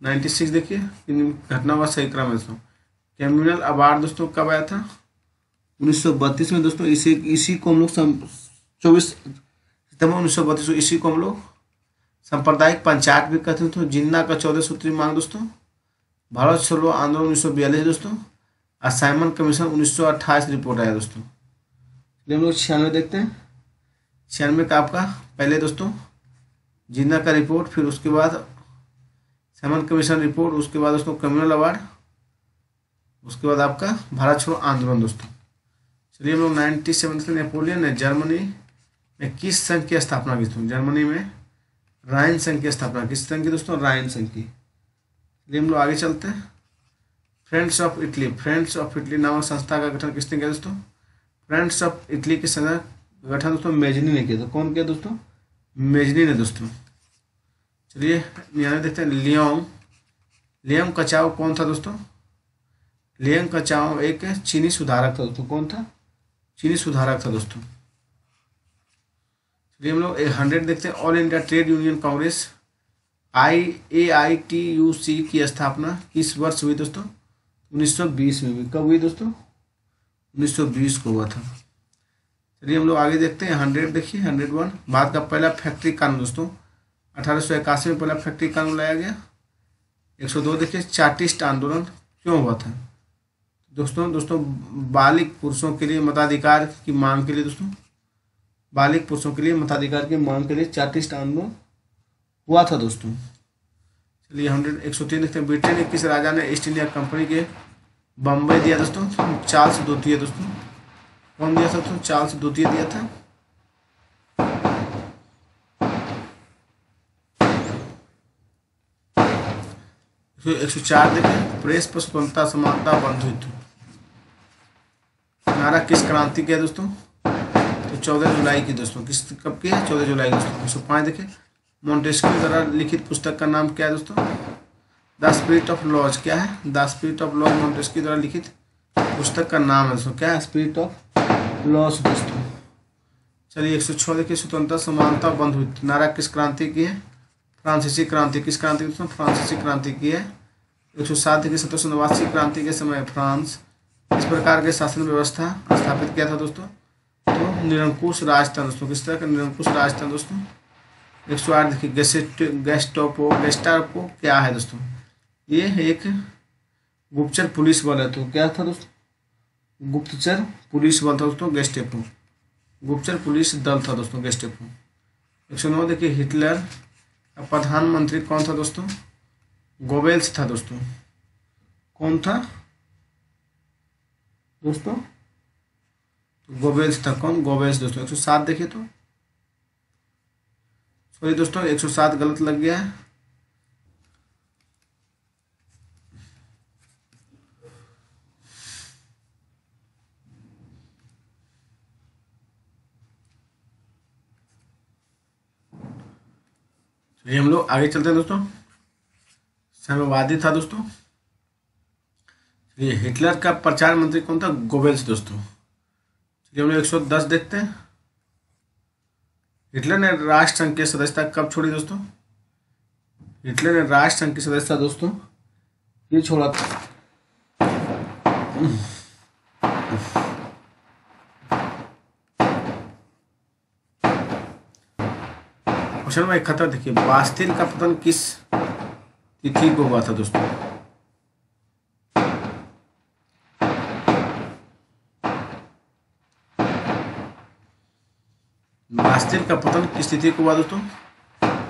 नाइन्टी सिक्स देखिए घटना वर्ष सही क्रम है दोस्तों कैम्यूनल अवार्ड दोस्तों कब आया था 1932 में दोस्तों इसी इसी को हम लोग चौबीस सितंबर उन्नीस सौ बत्तीस इसी को हम लोग सांप्रदायिक पंचायत भी कहते हैं जिन्ना का चौदह सूत्री मांग दोस्तों भारत छोड़ो आंदोलन उन्नीस सौ बयालीस दोस्तों और साइमन कमीशन उन्नीस सौ अट्ठाईस रिपोर्ट आया दोस्तों हम लोग छियानवे देखते हैं छियानवे का आपका पहले दोस्तों जिन्ना का रिपोर्ट फिर उसके बाद साइमन कमीशन रिपोर्ट उसके बाद दोस्तों कम्युनल अवार्ड उसके बाद आपका भारत छोड़ो आंदोलन दोस्तों चलिए हम लोग नाइन्टी सेवन से नेपोलियन ने जर्मनी में किस संघ की स्थापना की थी जर्मनी में राइन संघ की स्थापना किस संघ की दोस्तों राइन संघ की चलिए हम लोग आगे चलते हैं friends of Italy friends of Italy नामक संस्था का गठन किसने किया दोस्तों फ्रेंड्स ऑफ इटली के संघ गठन दोस्तों मेजनी ने किया था तो कौन किया दोस्तों मेजनी ने दोस्तों चलिए यहाँ देखते हैं लियोंग लियोंग कचाओ कौन था दोस्तों लियोंग कचाओ एक चीनी सुधारक था दोस्तों कौन था चीनी सुधारक था दोस्तों चलिए हम लोग एक हंड्रेड देखते हैं All India Trade Union Congress I A I T U C की स्थापना किस वर्ष हुई दोस्तों 1920 में हुई कब हुई दोस्तों 1920 को हुआ था चलिए हम लोग आगे देखते हैं हंड्रेड देखिए हंड्रेड वन भारत का पहला फैक्ट्री कानून दोस्तों अठारह में पहला फैक्ट्री कानून लाया गया 102 देखिए चार्टिस्ट आंदोलन क्यों हुआ था दोस्तों दोस्तों बालिक पुरुषों के लिए मताधिकार की मांग के लिए दोस्तों बालिक पुरुषों के लिए मताधिकार की मांग के लिए चार्टिस्ट आंदोलन हुआ था दोस्तों चलिए हंड्रेड एक सौ तीन देखते हैं ब्रिटेन ने किस राजा ने ईस्ट इंडिया कंपनी के बम्बई दिया दोस्तों चार्ल्स द्वितीय दोस्तों कौन दिया था दोस्तों चार्ल्स द्वितीय दिया था एक सौ चार देखें प्रेस पर स्वतंत्रता समानता बंधुत्व नारा किस क्रांति के है दोस्तों तो चौदह जुलाई की दोस्तों किस कब की है चौदह जुलाई की दोस्तों एक सौ पाँच देखें मोन्टेस्क्यू द्वारा लिखित पुस्तक का नाम क्या है दोस्तों द स्पिरिट ऑफ लॉज क्या है the spirit of laws Montesquieu द्वारा लिखित पुस्तक का नाम है दोस्तों क्या है स्पिरिट ऑफ लॉज दोस्तों चलिए एक सौ छः देखिए स्वतंत्रता समानता बंधुत्व नारा किस क्रांति की है फ्रांसीसी क्रांति किस क्रांति की फ्रांसीसी क्रांति की है एक सौ सात की सत्रह सौ नवासी क्रांति के समय फ्रांस इस प्रकार के शासन व्यवस्था स्थापित किया था दोस्तों तो निरंकुश राजस्थान दोस्तों किस तरह का निरंकुश राजस्थान दोस्तों एक सौ आठ देखिए गेस्ट गेस्टोपो गेस्टापो क्या है दोस्तों ये एक गुप्तचर पुलिस बल है तो क्या था दोस्तों गुप्तचर पुलिस बल था दोस्तों गेस्टेपो गुप्तचर पुलिस दल था दोस्तों गेस्टेपो एक सौ नौ देखिए हिटलर अब प्रधानमंत्री कौन था दोस्तों गोवेल्स था दोस्तों कौन था दोस्तों तो गोवेल्स था कौन गोवेल्स दोस्तों एक सौ सात देखिए तो सॉरी दोस्तों एक सौ सात गलत लग गया है चलिए हम लोग आगे चलते हैं दोस्तों साम्यवादी था दोस्तों चलिए हिटलर का प्रचार मंत्री कौन था गोवेल्स दोस्तों चलिए हम लोग एक सौ दस देखते हैं हिटलर ने राष्ट्र संघ की सदस्यता कब छोड़ी दोस्तों हिटलर ने राष्ट्र संघ की सदस्यता दोस्तों ये छोड़ा था क्वेश्चन नंबर इकहत्तर देखिए बास्तिन का पतन किस तिथि को हुआ था दोस्तों बास्तिन का पतन किस तिथि को हुआ दोस्तों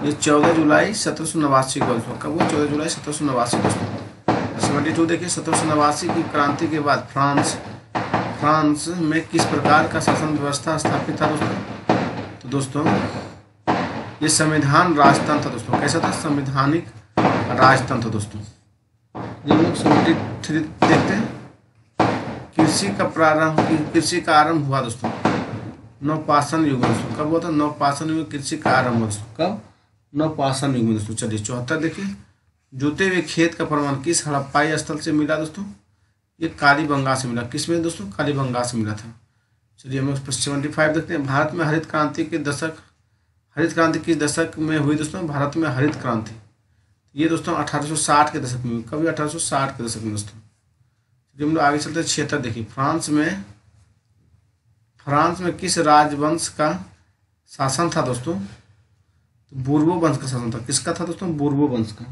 ये चौदह जुलाई सत्रह सौ नवासी को दोस्तों कब हुआ चौदह जुलाई सत्रह सौ नवासी दोस्तों सेवेंटी टू देखिए सत्रह सौ नवासी की क्रांति के बाद फ्रांस फ्रांस में किस प्रकार का शासन व्यवस्था स्थापित था दोस्तों तो दोस्तों ये संविधान राजतंत्र था दोस्तों कैसा था संविधानिक राजतंत्र दोस्तों ये लोग देखते हैं कृषि का प्रारंभ कृषि का आरंभ हुआ दोस्तों नवपाषण युग दोस्तों कब हुआ था नवपाषण युग कृषि का आरंभ हुआ दोस्तों कब नवपाषण युग में दोस्तों चलिए चौहत्तर देखिए जोते हुए खेत का प्रमाण किस हड़प्पाई स्थल से मिला दोस्तों ये काली बंगा से मिला किस में दोस्तों काली बंगा से मिला था चलिए हम सेवेंटी फाइव देखते हैं भारत में हरित क्रांति के दशक हरित क्रांति किस दशक में हुई दोस्तों भारत में हरित क्रांति ये दोस्तों 1860 के दशक में कभी 1860 के दशक में दोस्तों जब हम लोग आगे चलते क्षेत्र देखिए फ्रांस में फ्रांस में किस राजवंश का शासन था दोस्तों तो बूर्बो वंश का शासन था किसका था दोस्तों बूर्बो वंश का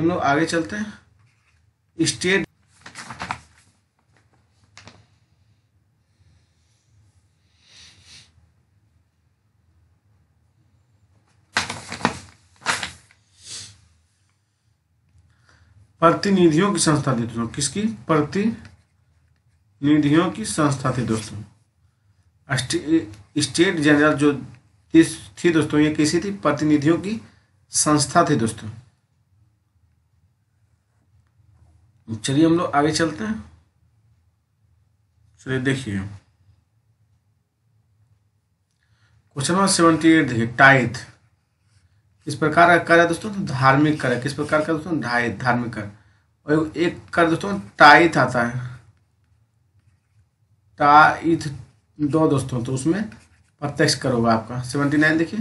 हम लोग आगे चलते हैं स्टेट प्रतिनिधियों की संस्था थी दोस्तों किसकी प्रतिनिधियों की संस्था थी दोस्तों स्टेट जनरल जो थी दोस्तों ये किसी थी प्रतिनिधियों की संस्था थी दोस्तों चलिए हम लोग आगे चलते हैं चलिए देखिए क्वेश्चन नंबर सेवेंटी एट देखिए टाइथ किस प्रकार का कर है दोस्तों तो धार्मिक कर है किस प्रकार का दोस्तों धार्मिक कर और एक कर दोस्तों टाइथ आता है टाइथ दो दोस्तों तो उसमें प्रत्यक्ष कर होगा आपका सेवेंटी नाइन देखिए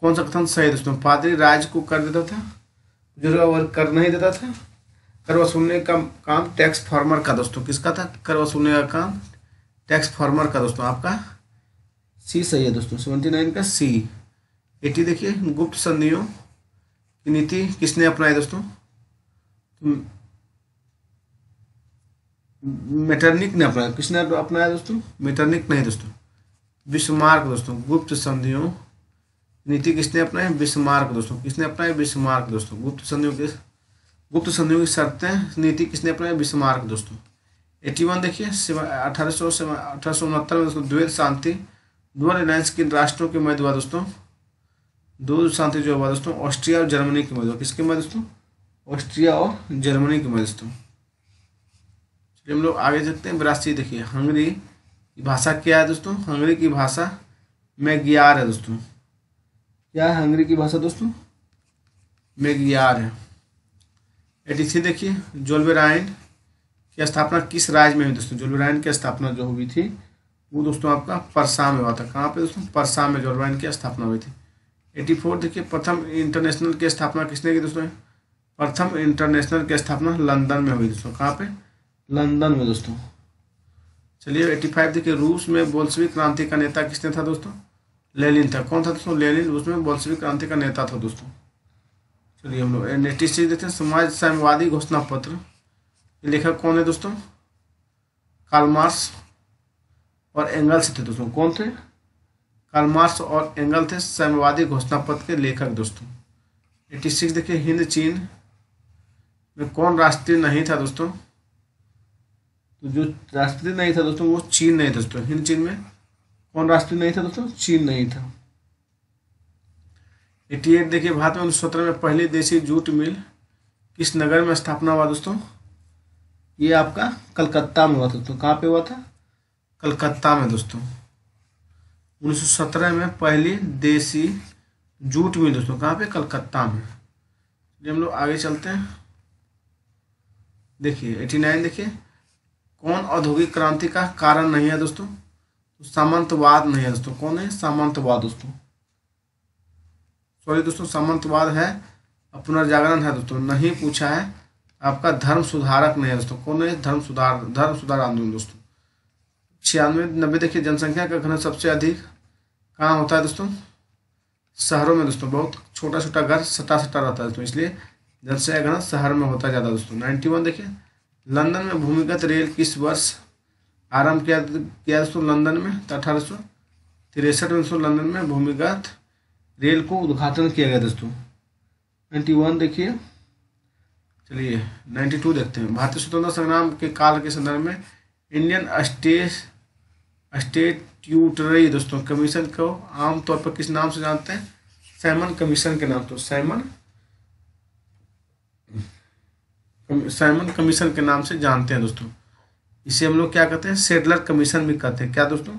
कौन सा कथन सही दोस्तों पादरी राज को कर देता था बुजुर्ग वर्ग कर नहीं देता था कर सुनने का काम टैक्स फार्मर का दोस्तों किसका था करवा सुनने का काम टैक्स फार्मर का दोस्तों आपका सी सही है दोस्तों सेवेंटी नाइन का सी एटी देखिए गुप्त संधियों की नीति किसने अपनाई दोस्तों मेटर्निक ने अपनाया किसने अपनाया दोस्तों मेटर्निक नहीं दोस्तों विस्मार्क दोस्तों गुप्त संधियों नीति किसने अपनाई विस्मार्क दोस्तों किसने अपनाई विस्मार्क दोस्तों गुप्त संधियों के गुप्त संधियों की शर्तें नीति किसने अपनाई विस्मार्क दोस्तों एटी वन देखिए अठारह सौ अठारह सौ उनहत्तर में दोस्तों द्वैत शांति द्वंद रिलायंस किन राष्ट्रों के उम्मीदवार दोस्तों दो शांति जो हुआ दोस्तों ऑस्ट्रिया और जर्मनी के मध्य किसके मध्य दोस्तों ऑस्ट्रिया और जर्मनी के मध्य दोस्तों चलिए हम लोग आगे चलते हैं बिरासी देखिए हंगरी की भाषा क्या है दोस्तों हंगरी की भाषा मैगियार है दोस्तों क्या है हंगरी की भाषा दोस्तों मैगियार है एटी देखिए जोलबेराइन की स्थापना किस राज्य में हुई दोस्तों जोलबेराइन की स्थापना जो हुई थी वो दोस्तों आपका परसा में हुआ था कहाँ पे दोस्तों परसा में जोलबेराइन की स्थापना हुई थी एटी फोर देखिए प्रथम इंटरनेशनल की स्थापना किसने की दोस्तों प्रथम इंटरनेशनल की स्थापना लंदन में हुई दोस्तों कहाँ पे लंदन में दोस्तों चलिए एटी फाइव देखिए रूस में बोल्सवी क्रांति का नेता किसने था दोस्तों लेनिन था कौन था दोस्तों लेनिन रूस में बोल्सवी क्रांति का नेता था दोस्तों चलिए हम लोग एटी सिक्स देखते हैं समाज साम्यवादी घोषणा पत्र ये लेखक कौन है दोस्तों कार्ल और एंगल्स थे दोस्तों कौन थे कार्लमार्स और एंगल थे साम्यवादी घोषणा पत्र के लेखक दोस्तों एट्टी सिक्स देखिए हिंद चीन में कौन राष्ट्रीय नहीं था दोस्तों तो जो राष्ट्रीय नहीं था दोस्तों वो चीन नहीं था दोस्तों हिंद चीन में कौन राष्ट्रीय नहीं था दोस्तों चीन नहीं था एट्टी एट देखिए भारत में उन्नीस में पहली देशी जूट मिल किस नगर में स्थापना हुआ दोस्तों ये आपका कलकत्ता में हुआ था दोस्तों कहाँ पे हुआ था कलकत्ता में दोस्तों 1917 में पहली देसी जूट मिल दोस्तों कहाँ पे कलकत्ता में चलिए हम लोग आगे चलते हैं देखिए 89 देखिए कौन औद्योगिक क्रांति का कारण नहीं है दोस्तों तो सामंतवाद नहीं है दोस्तों कौन है सामंतवाद दोस्तों सॉरी दोस्तों सामंतवाद है पुनर्जागरण है दोस्तों नहीं पूछा है आपका धर्म सुधारक नहीं है दोस्तों कौन है धर्म सुधार धर्म सुधार आंदोलन दोस्तों छियानवे नब्बे देखिए जनसंख्या का घनत्व सबसे अधिक कहाँ होता है दोस्तों शहरों में दोस्तों बहुत छोटा छोटा घर सटा सटा रहता है दोस्तों इसलिए जनसंख्या घनत्व शहर में होता ज़्यादा दोस्तों नाइन्टी वन देखिए लंदन में भूमिगत रेल किस वर्ष आरंभ किया किया दोस्तों लंदन में तो अठारह सौ तिरसठ में दोस्तों लंदन में भूमिगत रेल को उद्घाटन किया गया दोस्तों नाइन्टी वन देखिए चलिए नाइन्टी टू देखते हैं भारतीय स्वतंत्रता संग्राम के काल के संदर्भ में इंडियन स्टेट स्टेट ट्यूटरी दोस्तों कमीशन को आमतौर पर किस नाम से जानते हैं सैमन कमीशन के नाम तो सैमन सैमन कमीशन के नाम से जानते हैं दोस्तों इसे हम लोग क्या कहते हैं सेटलर कमीशन भी कहते हैं क्या दोस्तों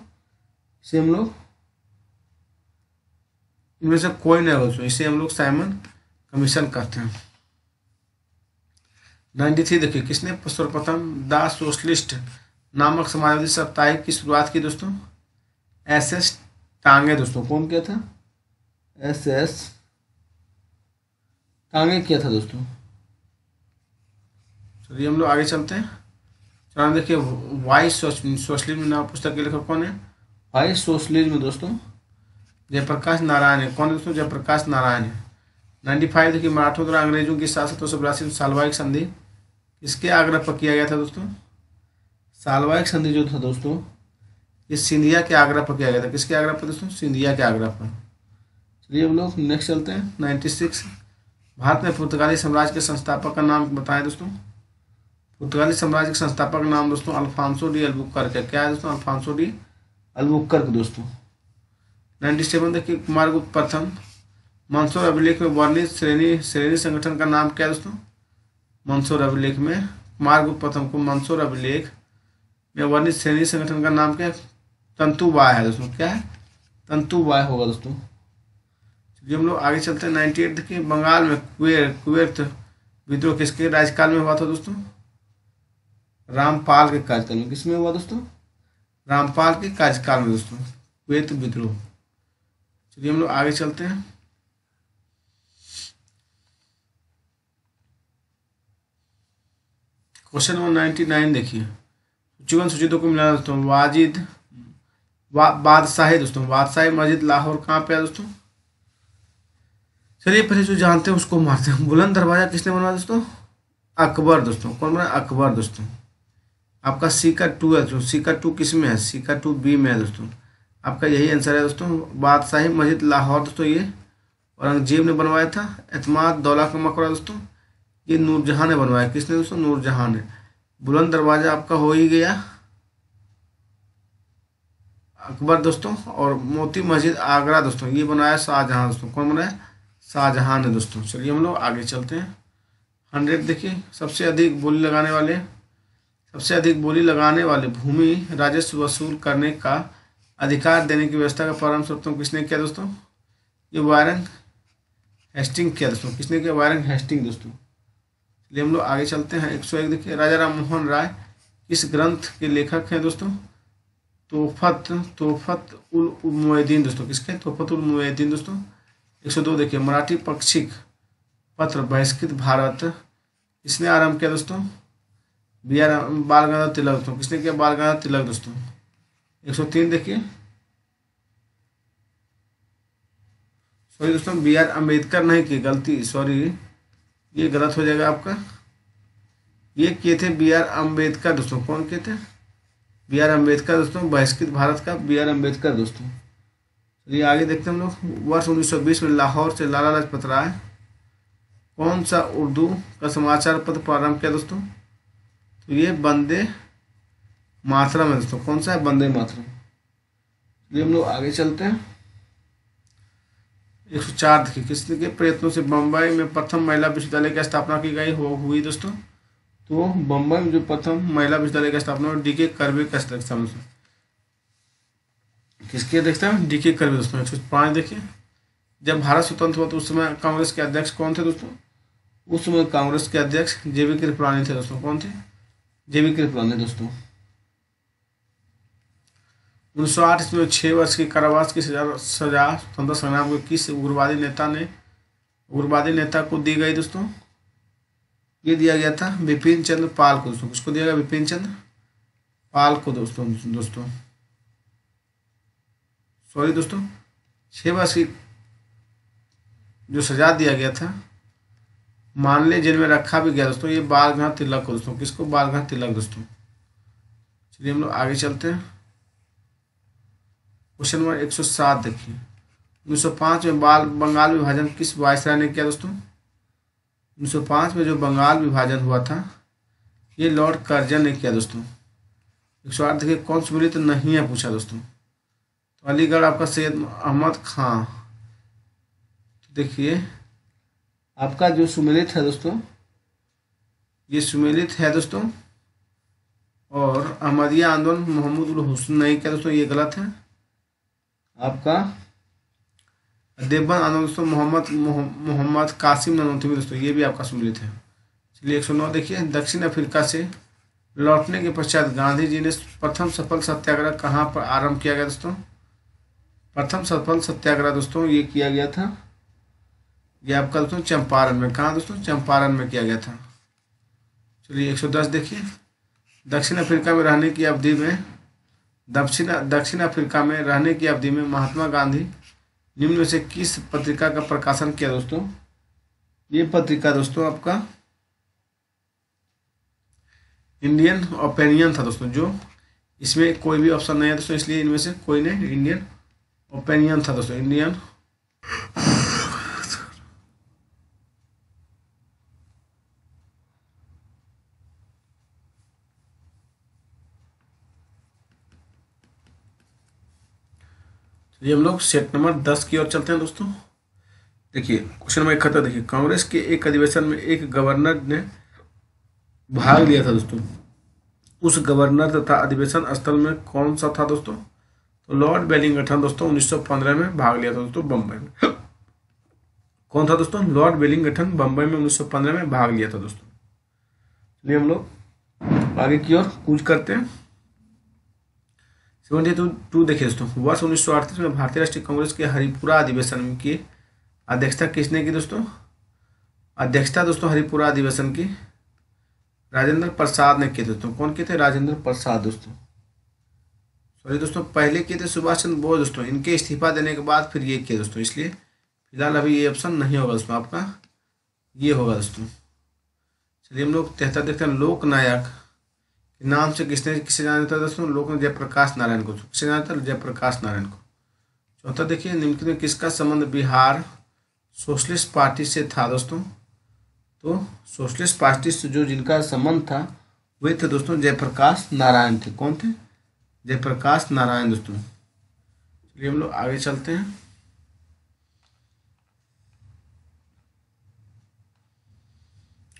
इसे हम लोग इनमें से कोई नहीं दोस्तों इसे हम लोग सैमन कमीशन कहते हैं नाइन्टी थ्री देखिए किसने सर्वप्रथम द सोशलिस्ट नामक समाजवादी साप्ताहिक की शुरुआत की दोस्तों एस एस टांगे दोस्तों कौन किया था एस एस टांगे किया था दोस्तों चलिए हम लोग आगे चलते हैं चलो देखिए वाई सोशलिज्म नाम पुस्तक के लेखक कौन है वाई सोशलिज्म दोस्तों जयप्रकाश नारायण है कौन दोस्तों जयप्रकाश नारायण है नाइन्टी फाइव देखिए मराठों द्वारा अंग्रेजों के साथ सत्रह सौ बयासी सालवाहिक संधि किसके आग्रह पर किया गया था दोस्तों सालवाहिक संधि जो था दोस्तों ये सिंधिया के आगरा पर किया गया था किसके आगरा पर दोस्तों सिंधिया के आगरा पर चलिए हम लोग नेक्स्ट चलते हैं नाइन्टी सिक्स भारत में पुर्तगाली साम्राज्य के संस्थापक का नाम बताएं दोस्तों पुर्तगाली साम्राज्य के संस्थापक का नाम दोस्तों अल्फांसो डी अल्बुकर का क्या है दोस्तों अल्फांसो डी अल्बुकर दोस्तों नाइन्टी सेवन देखिए कुमार गुप्त प्रथम मंसूर अभिलेख में वर्णित श्रेणी श्रेणी संगठन का नाम क्या है दोस्तों मंसूर अभिलेख में कुमार गुप्त प्रथम को मंसूर अभिलेख या वर्णित श्रेणी संगठन का नाम क्या है तंतु वाय है दोस्तों क्या है तंतु वाय होगा दोस्तों चलिए हम लोग आगे चलते हैं नाइन्टी एट देखिए बंगाल में कुएर कुवैत विद्रोह किसके राज्यकाल में हुआ था दोस्तों रामपाल के कार्यकाल में किसमें हुआ दोस्तों रामपाल के कार्यकाल में दोस्तों कुवैत विद्रोह चलिए हम लोग आगे चलते हैं क्वेश्चन नंबर नाइन्टी नाइन देखिए चुगन सुजीदों को मिला दोस्तों वाजिद वा, बादशाह दोस्तों बादशाह मस्जिद लाहौर कहाँ पे है दोस्तों चलिए पहले जो जानते हैं उसको मारते हैं बुलंद दरवाज़ा किसने बनवाया दोस्तों अकबर दोस्तों कौन बना अकबर दोस्तों आपका सीका टू है दोस्तों सीका टू किस में है सीका टू बी में है दोस्तों आपका यही आंसर है दोस्तों बादशाह मस्जिद लाहौर दोस्तों ये औरंगजेब ने बनवाया था एतमाद दौला का मकबरा दोस्तों ये नूरजहाँ ने बनवाया किसने दोस्तों नूरजहाँ ने बुलंद दरवाज़ा आपका हो ही गया अकबर दोस्तों और मोती मस्जिद आगरा दोस्तों ये बनाया शाहजहां दोस्तों कौन बनाया शाहजहां ने दोस्तों चलिए हम लोग आगे चलते हैं हंड्रेड देखिए सबसे अधिक बोली लगाने वाले सबसे अधिक बोली लगाने वाले भूमि राजस्व वसूल करने का अधिकार देने की व्यवस्था का प्रारंभ सर्वोत्तम तो किसने किया दोस्तों ये वायरंग हेस्टिंग किया दोस्तों किसने किया वायरंग हेस्टिंग दोस्तों लिए हम लोग आगे चलते हैं एक सौ एक देखिए राजा राम मोहन राय इस ग्रंथ के लेखक हैं दोस्तों तोहफत तोहफत उल मोएद्दीन दोस्तों किसके तोहफत उल मोएद्दीन दोस्तों एक सौ दो देखिए मराठी पक्षिक पत्र बहिष्कृत भारत किसने आरंभ किया दोस्तों बी आर बाल गंगाधर तिलक दोस्तों किसने किया बाल गंगाधर तिलक दोस्तों एक सौ तीन देखिए सॉरी दोस्तों बी आर अम्बेडकर नहीं की गलती सॉरी ये गलत हो जाएगा आपका ये किए थे बी आर अम्बेडकर दोस्तों कौन किए थे बी आर अम्बेडकर दोस्तों बहिष्कृत भारत का बी आर अम्बेडकर दोस्तों चलिए आगे देखते हैं हम लोग वर्ष 1920 में लाहौर से लाला लाजपत राय कौन सा उर्दू का समाचार पत्र प्रारंभ किया दोस्तों तो ये बंदे मातरम है दोस्तों कौन सा है बंदे मातरम ये हम लोग आगे चलते हैं एक सौ चार देखिए किस के प्रयत्नों से बम्बई में प्रथम महिला विश्वविद्यालय की स्थापना की गई हुई दोस्तों तो बम्बई में जो प्रथम महिला विश्वविद्यालय की स्थापना डी के करवे के अध्यक्षता में किसकी डी के करवे दोस्तों एक सौ पाँच देखिए जब भारत स्वतंत्र हुआ तो उस समय कांग्रेस के अध्यक्ष कौन थे दोस्तों उस समय कांग्रेस के अध्यक्ष जेवी कृपलानी थे दोस्तों कौन थे जेवी कृपलानी दोस्तों उन्नीस सौ आठ ईस्वी में छः वर्ष की कारावास की सजा सजा स्वतंत्र संग्राम के किस उग्रवादी नेता ने उग्रवादी नेता को दी गई दोस्तों ये दिया गया था विपिन चंद्र पाल को दोस्तों किसको दिया गया विपिन चंद्र पाल को दोस्तों दोस्तों सॉरी दोस्तों छः वर्ष की जो सजा दिया गया था मानले जेल में रखा भी गया दोस्तों ये बालघाट तिलक को दोस्तों किसको बालघाट तिलक दोस्तों चलिए हम लोग आगे चलते हैं क्वेश्चन नंबर एक सौ सात देखिए उन्नीस सौ पाँच में बाल बंगाल विभाजन किस वायसराय ने किया दोस्तों उन्नीस सौ पाँच में जो बंगाल विभाजन हुआ था ये लॉर्ड कर्जन ने किया दोस्तों एक सौ आठ देखिए कौन सी तो नहीं है पूछा दोस्तों तो अलीगढ़ आपका सैयद अहमद खां तो देखिए आपका जो सुमेलित है दोस्तों ये सुमिलित है दोस्तों और अहमदिया आंदोलन मोहम्मद उल हुसन नहीं क्या दोस्तों ये गलत है आपका देवबंद आना दोस्तों मोहम्मद मोहम्मद कासिम ननौती दोस्तों ये भी आपका सम्मिलित है चलिए एक सौ नौ देखिए दक्षिण अफ्रीका से लौटने के पश्चात गांधी जी ने प्रथम सफल सत्याग्रह कहाँ पर आरंभ किया गया दोस्तों प्रथम सफल सत्याग्रह दोस्तों ये किया गया था ये आपका दोस्तों चंपारण में कहाँ दोस्तों चंपारण में किया गया था चलिए 110 देखिए दक्षिण अफ्रीका में रहने की अवधि में दक्षिण दक्षिण अफ्रीका में रहने की अवधि में महात्मा गांधी निम्न में से किस पत्रिका का प्रकाशन किया दोस्तों ये पत्रिका दोस्तों आपका इंडियन ओपिनियन था दोस्तों जो इसमें कोई भी ऑप्शन नहीं है दोस्तों इसलिए इनमें से कोई नहीं इंडियन ओपिनियन था दोस्तों इंडियन चलिए हम लोग सेट नंबर दस की ओर चलते हैं दोस्तों देखिए क्वेश्चन नंबर इकहत्तर देखिए कांग्रेस के एक अधिवेशन में एक गवर्नर ने भाग लिया था दोस्तों उस गवर्नर तथा अधिवेशन स्थल में कौन सा था दोस्तों तो लॉर्ड बेलिंगटन दोस्तों 1915 में भाग लिया था दोस्तों बम्बई में कौन था दोस्तों लॉर्ड बेलिंगटन बम्बई में 1915 में भाग लिया था दोस्तों चलिए हम लोग आगे की ओर कूच करते हैं सेवेंटी टू टू देखिए दोस्तों वर्ष उन्नीस सौ अड़तीस में भारतीय राष्ट्रीय कांग्रेस के हरिपुरा अधिवेशन की अध्यक्षता किसने की दोस्तों अध्यक्षता दोस्तों हरिपुरा अधिवेशन की राजेंद्र प्रसाद ने किए दोस्तों कौन किए थे राजेंद्र प्रसाद दोस्तों सॉरी दोस्तों पहले किए थे सुभाष चंद्र बोस दोस्तों इनके इस्तीफा देने के बाद फिर ये किए दोस्तों इसलिए फिलहाल अभी ये ऑप्शन नहीं होगा दोस्तों आपका ये होगा दोस्तों चलिए हम लोग तेहत्तर देखते हैं लोक नायक नाम से किसने किसे जाना जाता है दोस्तों लोग ने जयप्रकाश नारायण को किसे जाना जाता है जयप्रकाश नारायण को चौथा देखिए निम्नलिखित में किसका संबंध बिहार सोशलिस्ट पार्टी से था दोस्तों तो सोशलिस्ट पार्टी से जो जिनका संबंध था वे थे दोस्तों जयप्रकाश नारायण थे कौन थे जयप्रकाश नारायण दोस्तों चलिए हम लोग आगे चलते हैं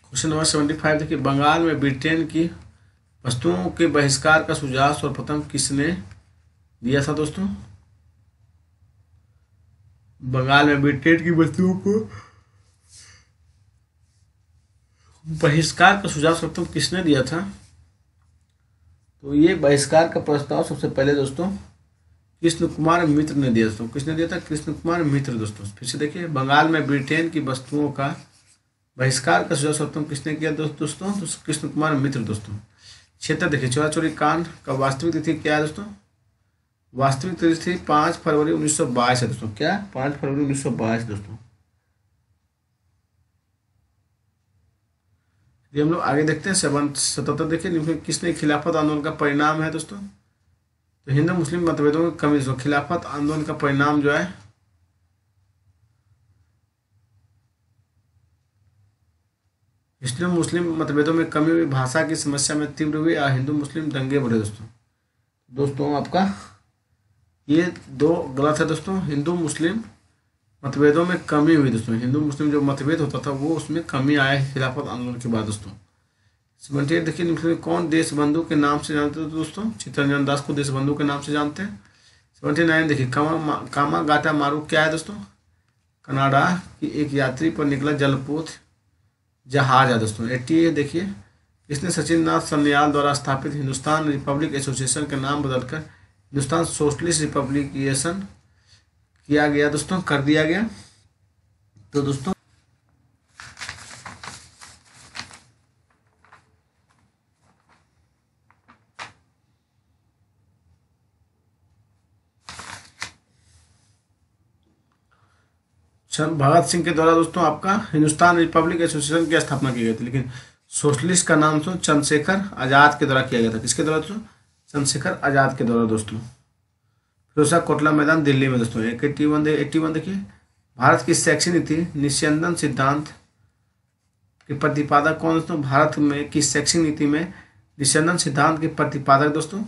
क्वेश्चन नंबर सेवेंटी फाइव देखिए बंगाल में ब्रिटेन की वस्तुओं के बहिष्कार का सुझाव सर्वप्रथम किसने दिया था दोस्तों बंगाल में ब्रिटेन की वस्तुओं को बहिष्कार का सुझाव सर्वप्रथम किसने दिया था तो ये बहिष्कार का प्रस्ताव सबसे पहले दोस्तों कृष्ण कुमार मित्र ने दिया दोस्तों किसने दिया था कृष्ण कुमार मित्र दोस्तों फिर से देखिए बंगाल में ब्रिटेन की वस्तुओं का बहिष्कार का सुझाव सर्वप्रथम किसने किया दोस्तों तो कृष्ण कुमार मित्र दोस्तों क्षेत्र देखिए चोरी कांड का वास्तविक तिथि क्या है दोस्तों वास्तविक तिथि पाँच फरवरी 1922 है दोस्तों क्या पाँच फरवरी 1922 दोस्तों ये हम लोग आगे देखते हैं सेवन सतहत्तर देखिए किसने खिलाफत आंदोलन का परिणाम है दोस्तों तो हिंदू मुस्लिम मतभेदों की कमी खिलाफत आंदोलन का परिणाम जो है मुस्लिम मुस्लिम मतभेदों में कमी हुई भाषा की समस्या में तीव्र हुई और हिंदू मुस्लिम दंगे बढ़े दोस्तों दोस्तों आपका ये दो गलत है दोस्तों हिंदू मुस्लिम मतभेदों में कमी हुई दोस्तों हिंदू मुस्लिम जो मतभेद होता था वो उसमें कमी आया खिलाफत आंदोलन के बाद दोस्तों सेवेंटी देखिए कौन देश बंधु के नाम से जानते थे दोस्तों चित्तरंजन दास को देश बंधु के नाम से जानते हैं सेवेंटी नाइन देखिए कामा कामा गाटा मारू क्या है दोस्तों कनाडा की एक यात्री पर निकला जलपोत जहाज है दोस्तों एटीए देखिए इसने सचिन नाथ सन्याल द्वारा स्थापित हिंदुस्तान रिपब्लिक एसोसिएशन का नाम बदलकर हिंदुस्तान सोशलिस्ट रिपब्लिकेशन किया गया दोस्तों कर दिया गया तो दोस्तों सर भगत सिंह के द्वारा दोस्तों आपका हिंदुस्तान रिपब्लिक एसोसिएशन की स्थापना की गई थी लेकिन सोशलिस्ट का नाम तो चंद्रशेखर आज़ाद के द्वारा किया गया था किसके द्वारा दोस्तों चंद्रशेखर आज़ाद के द्वारा दोस्तों फिरोजा कोटला मैदान दिल्ली में दोस्तों एट्टी वन एट्टी वन देखिए भारत की शैक्षिक नीति निश्चंदन सिद्धांत के प्रतिपादक कौन दोस्तों भारत में की शैक्षिक नीति में निश्चंदन सिद्धांत के प्रतिपादक दोस्तों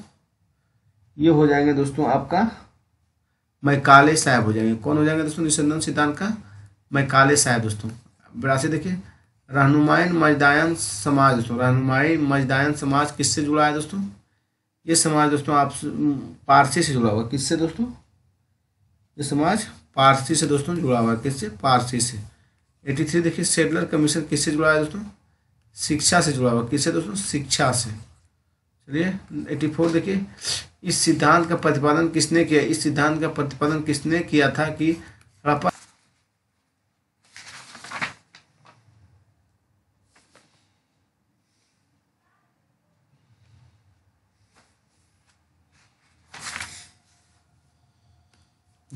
ये हो जाएंगे दोस्तों आपका मैं काले साहब हो जाएंगे कौन हो जाएंगे दोस्तों निशंदन सिद्धांत का मैं काले साहब दोस्तों बिरासी देखिए रहनुमाइन मजदायन समाज दोस्तों रहनुमाई मजदायन समाज किससे जुड़ा है दोस्तों ये समाज दोस्तों आप पारसी से जुड़ा हुआ किससे दोस्तों ये समाज पारसी से दोस्तों जुड़ा हुआ है किससे पारसी से एटी थ्री देखिए सेटलर कमीशन किससे जुड़ा है दोस्तों शिक्षा से जुड़ा हुआ किससे दोस्तों शिक्षा से चलिए एटी फोर देखिए इस सिद्धांत का प्रतिपादन किसने किया इस सिद्धांत का प्रतिपादन किसने किया था कि हड़प्पा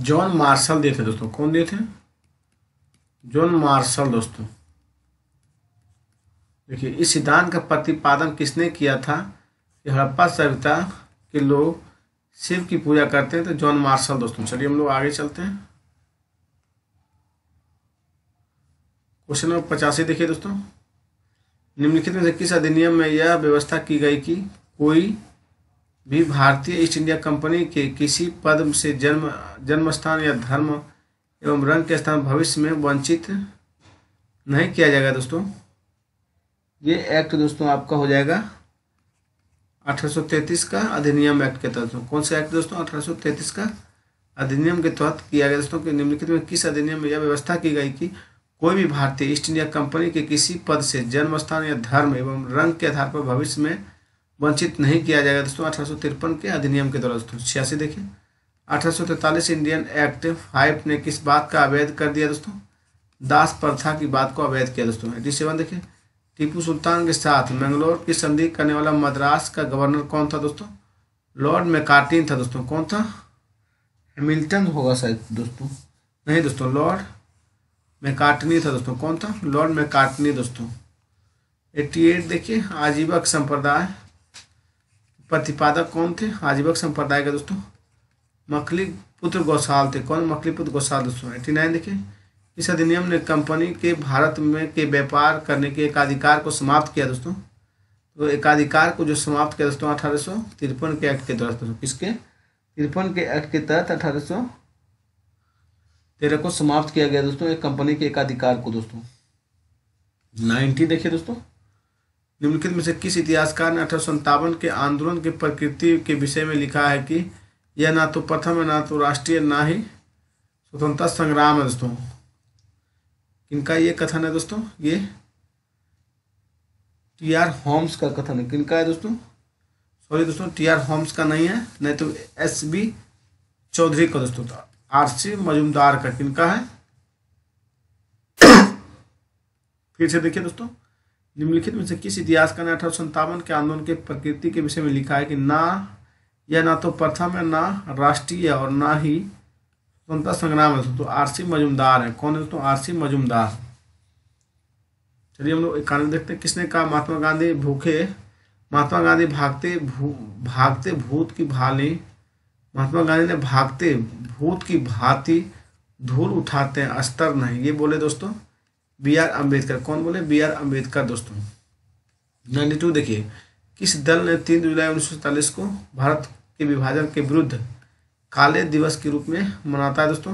जॉन मार्शल दिए थे दोस्तों कौन दिए थे जॉन मार्शल दोस्तों देखिए इस सिद्धांत का प्रतिपादन किसने किया था कि हड़प्पा सभ्यता के लोग शिव की पूजा करते हैं तो जॉन मार्शल दोस्तों चलिए हम लोग आगे चलते हैं क्वेश्चन नंबर पचासी देखिए दोस्तों निम्नलिखित में से किस अधिनियम में यह व्यवस्था की गई कि कोई भी भारतीय ईस्ट इंडिया कंपनी के किसी पद से जन्म जन्म स्थान या धर्म एवं रंग के स्थान भविष्य में वंचित नहीं किया जाएगा दोस्तों ये एक्ट दोस्तों आपका हो जाएगा 1833 का अधिनियम एक्ट के तहत कौन सा एक्ट दोस्तों 1833 का अधिनियम के तहत किया गया दोस्तों कि निम्नलिखित में किस अधिनियम में यह व्यवस्था की गई कि कोई भी भारतीय ईस्ट इंडिया कंपनी के किसी पद से जन्म स्थान या धर्म एवं रंग के आधार पर भविष्य में वंचित नहीं किया जाएगा दोस्तों अठारह के अधिनियम के द्वारा दोस्तों छियासी देखिए अठारह इंडियन एक्ट फाइव ने किस बात का अवैध कर दिया दोस्तों दास प्रथा की बात को अवैध किया दोस्तों एटी सेवन देखिए टीपू सुल्तान के साथ मैंगलोर की संधि करने वाला मद्रास का गवर्नर कौन था दोस्तों लॉर्ड मैकार्टिन था दोस्तों कौन था हेमिल्टन होगा शायद दोस्तों नहीं दोस्तों लॉर्ड मैकार्टनी था दोस्तों कौन था लॉर्ड मैकार्टनी दोस्तों एट्टी एट देखिए आजीवक संप्रदाय प्रतिपादक कौन थे आजीवक संप्रदाय के दोस्तों मखली पुत्र गौशाल थे कौन मखली पुत्र गौशाल दोस्तों एट्टी नाइन देखिए इस अधिनियम ने कंपनी के भारत में के व्यापार करने के एकाधिकार को समाप्त किया दोस्तों तो एकाधिकार को जो समाप्त किया दोस्तों अठारह के एक्ट के तहत दोस्तों किसके तिरपन के एक्ट के तहत अठारह तेरह को समाप्त किया गया दोस्तों एक कंपनी के एकाधिकार को दोस्तों नाइनटी देखिए दोस्तों निम्नलिखित में से किस इतिहासकार ने अठारह के आंदोलन की प्रकृति के विषय में लिखा है कि यह ना तो प्रथम है ना तो राष्ट्रीय ना ही स्वतंत्रता संग्राम है दोस्तों किनका ये कथन है दोस्तों ये टी आर होम्स का कथन है किनका है दोस्तों सॉरी दोस्तों टी आर होम्स का नहीं है नहीं तो एस बी चौधरी का दोस्तों आर सी मजुमदार का किनका है फिर से देखिए दोस्तों निम्नलिखित में से किस इतिहास का ने अठारह संतावन के आंदोलन के प्रकृति के विषय में लिखा है कि ना यह ना तो प्रथम है ना राष्ट्रीय और ना ही स्वतंत्रता संग्राम है दोस्तों आरसी मजुमदार है कौन है दोस्तों आरसी मजुमदार चलिए हम लोग एक कारण देखते हैं किसने कहा महात्मा गांधी भूखे महात्मा गांधी भागते भू भागते भूत की भाली महात्मा गांधी ने भागते भूत की भांति धूल उठाते हैं अस्तर नहीं ये बोले दोस्तों बी आर अम्बेडकर कौन बोले बी आर अम्बेडकर दोस्तों नाइन्टी टू देखिए किस दल ने तीन जुलाई उन्नीस को भारत के विभाजन के विरुद्ध काले दिवस के रूप में मनाता है दोस्तों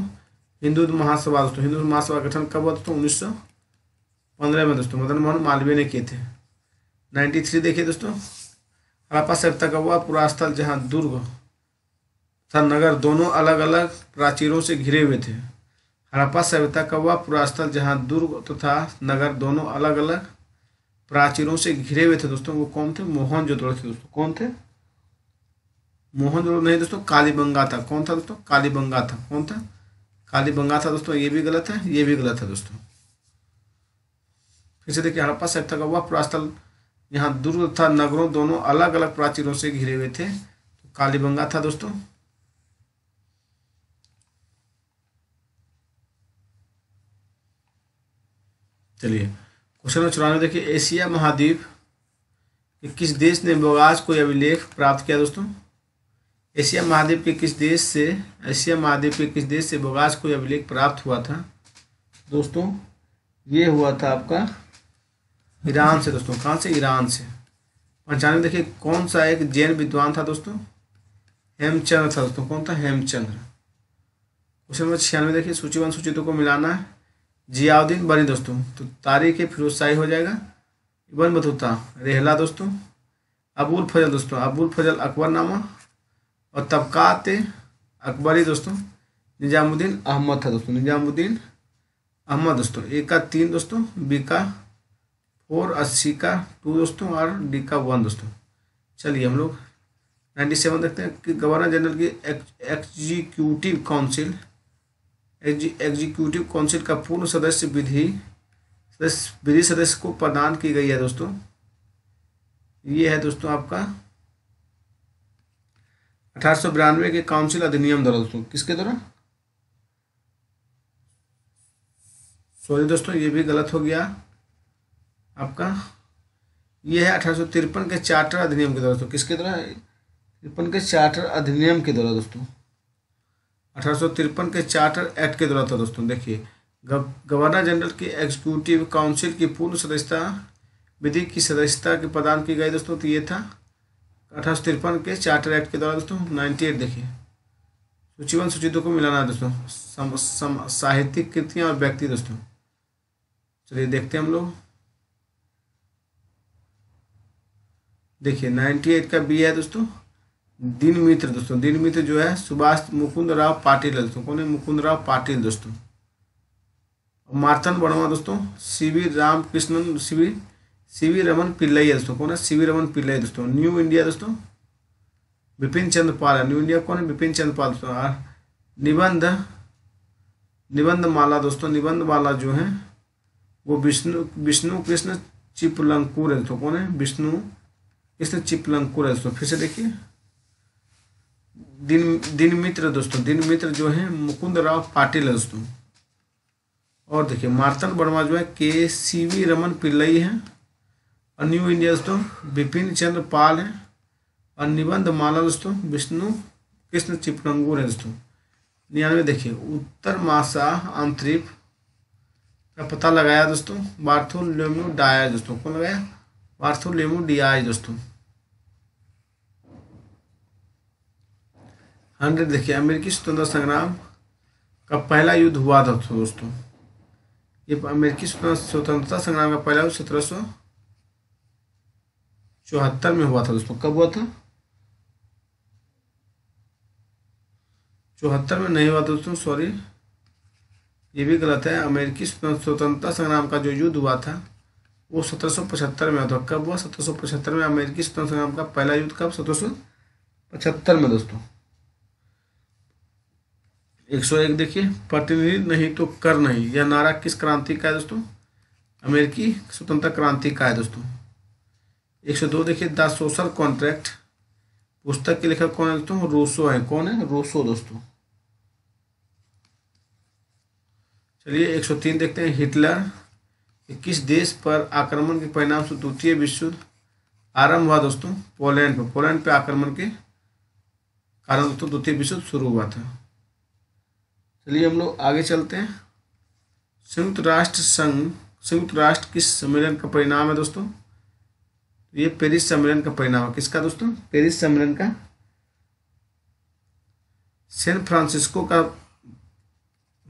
हिंदू महासभा दोस्तों हिंदू महासभा गठन कब हुआ दोस्तों उन्नीस में दोस्तों मदन मोहन मालवीय ने किए थे थ्री देखिए दोस्तों हड़प्पा सभ्यता कब हुआ पूरा स्थल जहाँ दुर्ग तथा नगर दोनों अलग अलग प्राचीरों से घिरे हुए थे हड़प्पा सभ्यता कब हुआ पूरा स्थल जहाँ दुर्ग तथा नगर दोनों अलग अलग प्राचीरों से घिरे हुए थे दोस्तों वो कौन थे मोहन जोदड़ो थे दोस्तों कौन थे मोहन नहीं दोस्तों कालीबंगा था कौन था दोस्तों कालीबंगा था कौन था कालीबंगा था दोस्तों ये भी गलत है ये भी गलत है दोस्तों फिर से देखिए हड़प्पा सभ्यता का वह पुरास्थल यहाँ दुर्ग तथा नगरों दोनों अलग अलग प्राचीरों से घिरे हुए थे तो कालीबंगा था दोस्तों चलिए क्वेश्चन नंबर चौरानवे देखिए एशिया महाद्वीप किस देश ने बोगाज को अभिलेख प्राप्त किया दोस्तों एशिया महाद्वीप के किस देश से एशिया महाद्वीप के किस देश से बोगास को अभिलेख प्राप्त हुआ था दोस्तों ये हुआ था आपका ईरान से दोस्तों कहाँ से ईरान से पंचानवे देखिए कौन सा एक जैन विद्वान था दोस्तों हेमचंद्र था दोस्तों कौन था हेमचंद्र क्वेश्चन नंबर छियानवे देखिए वन सूचितों को मिलाना है जियाउद्दीन बनी दोस्तों तो तारीख फिरोज शाही हो जाएगा इबन बतूता रेहला दोस्तों अबुल फजल दोस्तों अबुल फजल अकबर नामा और तबकात अकबरी दोस्तों निजामुद्दीन अहमद था दोस्तों निजामुद्दीन अहमद दोस्तों ए का तीन दोस्तों बी का फोर और सी का टू दोस्तों और डी का वन दोस्तों चलिए हम लोग नाइन्टी सेवन देखते हैं कि गवर्नर जनरल की एग्जीक्यूटिव काउंसिल एग्जीक्यूटिव काउंसिल का पूर्ण सदस्य विधि सदस्य विधि सदस्य को प्रदान की गई है दोस्तों ये है दोस्तों आपका अठारह के काउंसिल अधिनियम द्वारा दोस्तों किसके द्वारा सॉरी दोस्तों ये भी गलत हो गया आपका ये है अठारह के चार्टर अधिनियम के द्वारा दोस्तों किसके द्वारा तिरपन के चार्टर अधिनियम के द्वारा दोस्तों अठारह के चार्टर एक्ट के द्वारा था तो दोस्तों देखिए गवर्नर जनरल की एग्जीक्यूटिव काउंसिल की पूर्ण सदस्यता विधि की सदस्यता के प्रदान की गई दोस्तों तो ये था अठारह तिरपन के चार्टर एक्ट के द्वारा दोस्तों नाइन्टी एट देखिए सूचीवन वन को मिलाना है दोस्तों सम, सम, साहित्यिक कृतियाँ और व्यक्ति दोस्तों चलिए देखते हैं हम लोग देखिए नाइन्टी एट का बी है दोस्तों दिन मित्र दोस्तों दिन मित्र जो है सुभाष मुकुंद राव पाटिल है दोस्तों कौन है मुकुंद राव पाटिल दोस्तों मार्तन वर्मा दोस्तों C V Ramakrishnan C V C V Raman Pillai है दोस्तों कौन है सीवी रमन पिल्लई दोस्तों न्यू इंडिया दोस्तों बिपिन चंद्र पाल है न्यू इंडिया कौन है बिपिन चंद्र पाल दोस्तों हाँ। निबंध निबंध माला दोस्तों निबंध माला जो है वो विष्णु विष्णु कृष्ण चिपलंकुर है दोस्तों कौन है विष्णु कृष्ण चिपलंकुर है दोस्तों फिर से देखिए दिन दिन मित्र दोस्तों दिन मित्र जो है मुकुंद राव पाटिल है दोस्तों और देखिए मार्तन वर्मा जो है के सी वी रमन पिल्लई है और न्यू इंडिया दोस्तों बिपिन चंद्र पाल है और निबंध माला दोस्तों विष्णु कृष्ण चिपरंगूर है दोस्तों निन्यानवे देखिए उत्तर मासा आंतरिप का पता लगाया दोस्तों बार्थोलेमो डाया दोस्तों कौन लगाया बार्थोलेमो डीआई दोस्तों हंड्रेड देखिए अमेरिकी स्वतंत्र संग्राम का पहला युद्ध हुआ था दोस्तों ये अमेरिकी स्वतंत्रता संग्राम का पहला युद्ध सत्रह सौ चौहत्तर में हुआ था दोस्तों कब हुआ था चौहत्तर में नहीं हुआ दोस्तों सॉरी ये भी गलत है अमेरिकी स्वतंत्रता संग्राम का जो युद्ध हुआ था वो सत्रह में हुआ था कब हुआ सत्रह में अमेरिकी स्वतंत्र संग्राम का पहला युद्ध कब सत्रह पचहत्तर में दोस्तों एक सौ एक देखिए प्रतिनिधि नहीं तो कर नहीं यह नारा किस क्रांति का है दोस्तों अमेरिकी स्वतंत्रता क्रांति का है दोस्तों एक सौ दो देखिए द सोशल कॉन्ट्रैक्ट पुस्तक के लेखक कौन है दोस्तों रूसो है कौन है रूसो दोस्तों चलिए एक सौ तीन देखते हैं हिटलर किस देश पर आक्रमण के परिणाम से द्वितीय विश्व आरंभ हुआ दोस्तों पोलैंड पर पोलैंड पे आक्रमण के कारण दोस्तों द्वितीय विश्व शुरू हुआ था चलिए हम लोग आगे चलते हैं संयुक्त राष्ट्र संघ संयुक्त राष्ट्र किस सम्मेलन का परिणाम है दोस्तों ये पेरिस सम्मेलन का परिणाम है किसका दोस्तों पेरिस सम्मेलन का सैन फ्रांसिस्को का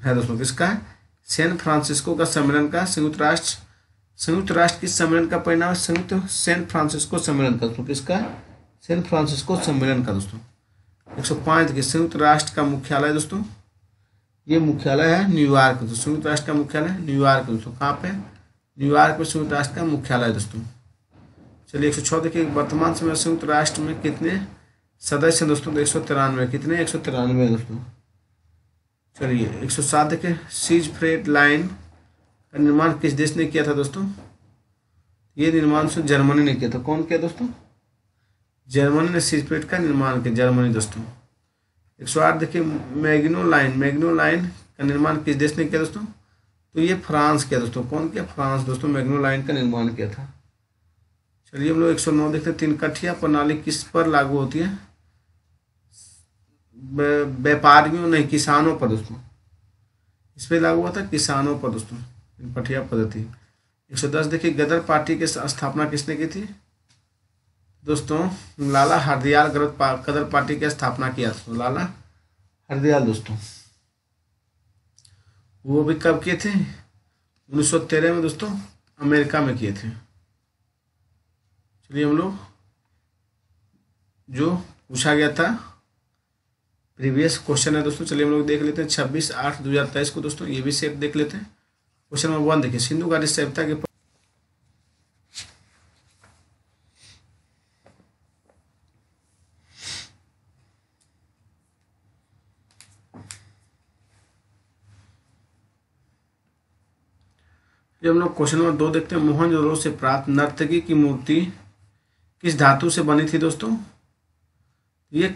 है दोस्तों किसका है सैन फ्रांसिस्को का सम्मेलन का संयुक्त राष्ट्र संयुक्त राष्ट्र किस सम्मेलन का परिणाम संयुक्त सैन फ्रांसिस्को सम्मेलन का दोस्तों किसका सैन फ्रांसिस्को सम्मेलन का दोस्तों एक सौ पांच के संयुक्त राष्ट्र का मुख्यालय दोस्तों ये मुख्यालय है न्यूयॉर्क दोस्तों संयुक्त राष्ट्र का मुख्यालय न्यूयॉर्क दोस्तों कहाँ पे न्यूयॉर्क में संयुक्त राष्ट्र का मुख्यालय दोस्तों चलिए एक सौ छः देखिए वर्तमान समय संयुक्त राष्ट्र में कितने सदस्य हैं दोस्तों एक सौ तिरानवे कितने एक सौ तिरानवे दोस्तों चलिए एक सौ सात देखिए सीज फ्रेड लाइन का निर्माण किस देश ने किया था दोस्तों ये निर्माण सो जर्मनी ने किया था कौन किया दोस्तों जर्मनी ने सीज फ्रेट का निर्माण किया जर्मनी दोस्तों एक सौ आठ देखिए मैग्नो लाइन मैग्नो लाइन का निर्माण किस देश ने किया दोस्तों तो ये फ्रांस किया दोस्तों कौन किया फ्रांस दोस्तों मैग्नो लाइन का निर्माण किया था चलिए हम लोग एक सौ नौ देखते हैं तीन कठिया प्रणाली किस पर लागू होती है व्यापारियों नहीं किसानों पर दोस्तों इस पर लागू हुआ था किसानों पर दोस्तों कठिया पद्धति एक सौ दस देखिए गदर पार्टी की स्थापना किसने की थी दोस्तों लाला हरदयाल गदर पा, गदर पार्टी की स्थापना किया था लाला हरदयाल दोस्तों वो भी कब किए थे उन्नीस सौ तेरह में दोस्तों अमेरिका में किए थे चलिए हम लोग जो पूछा गया था प्रीवियस क्वेश्चन है दोस्तों चलिए हम लोग देख लेते हैं छब्बीस आठ दो हज़ार तेईस को दोस्तों ये भी सेट देख लेते हैं क्वेश्चन नंबर वन देखिए सिंधु घाटी सभ्यता के जब हम लोग क्वेश्चन नंबर दो देखते हैं मोहन जोरो से प्राप्त नर्तकी की मूर्ति किस धातु से बनी थी दोस्तों ये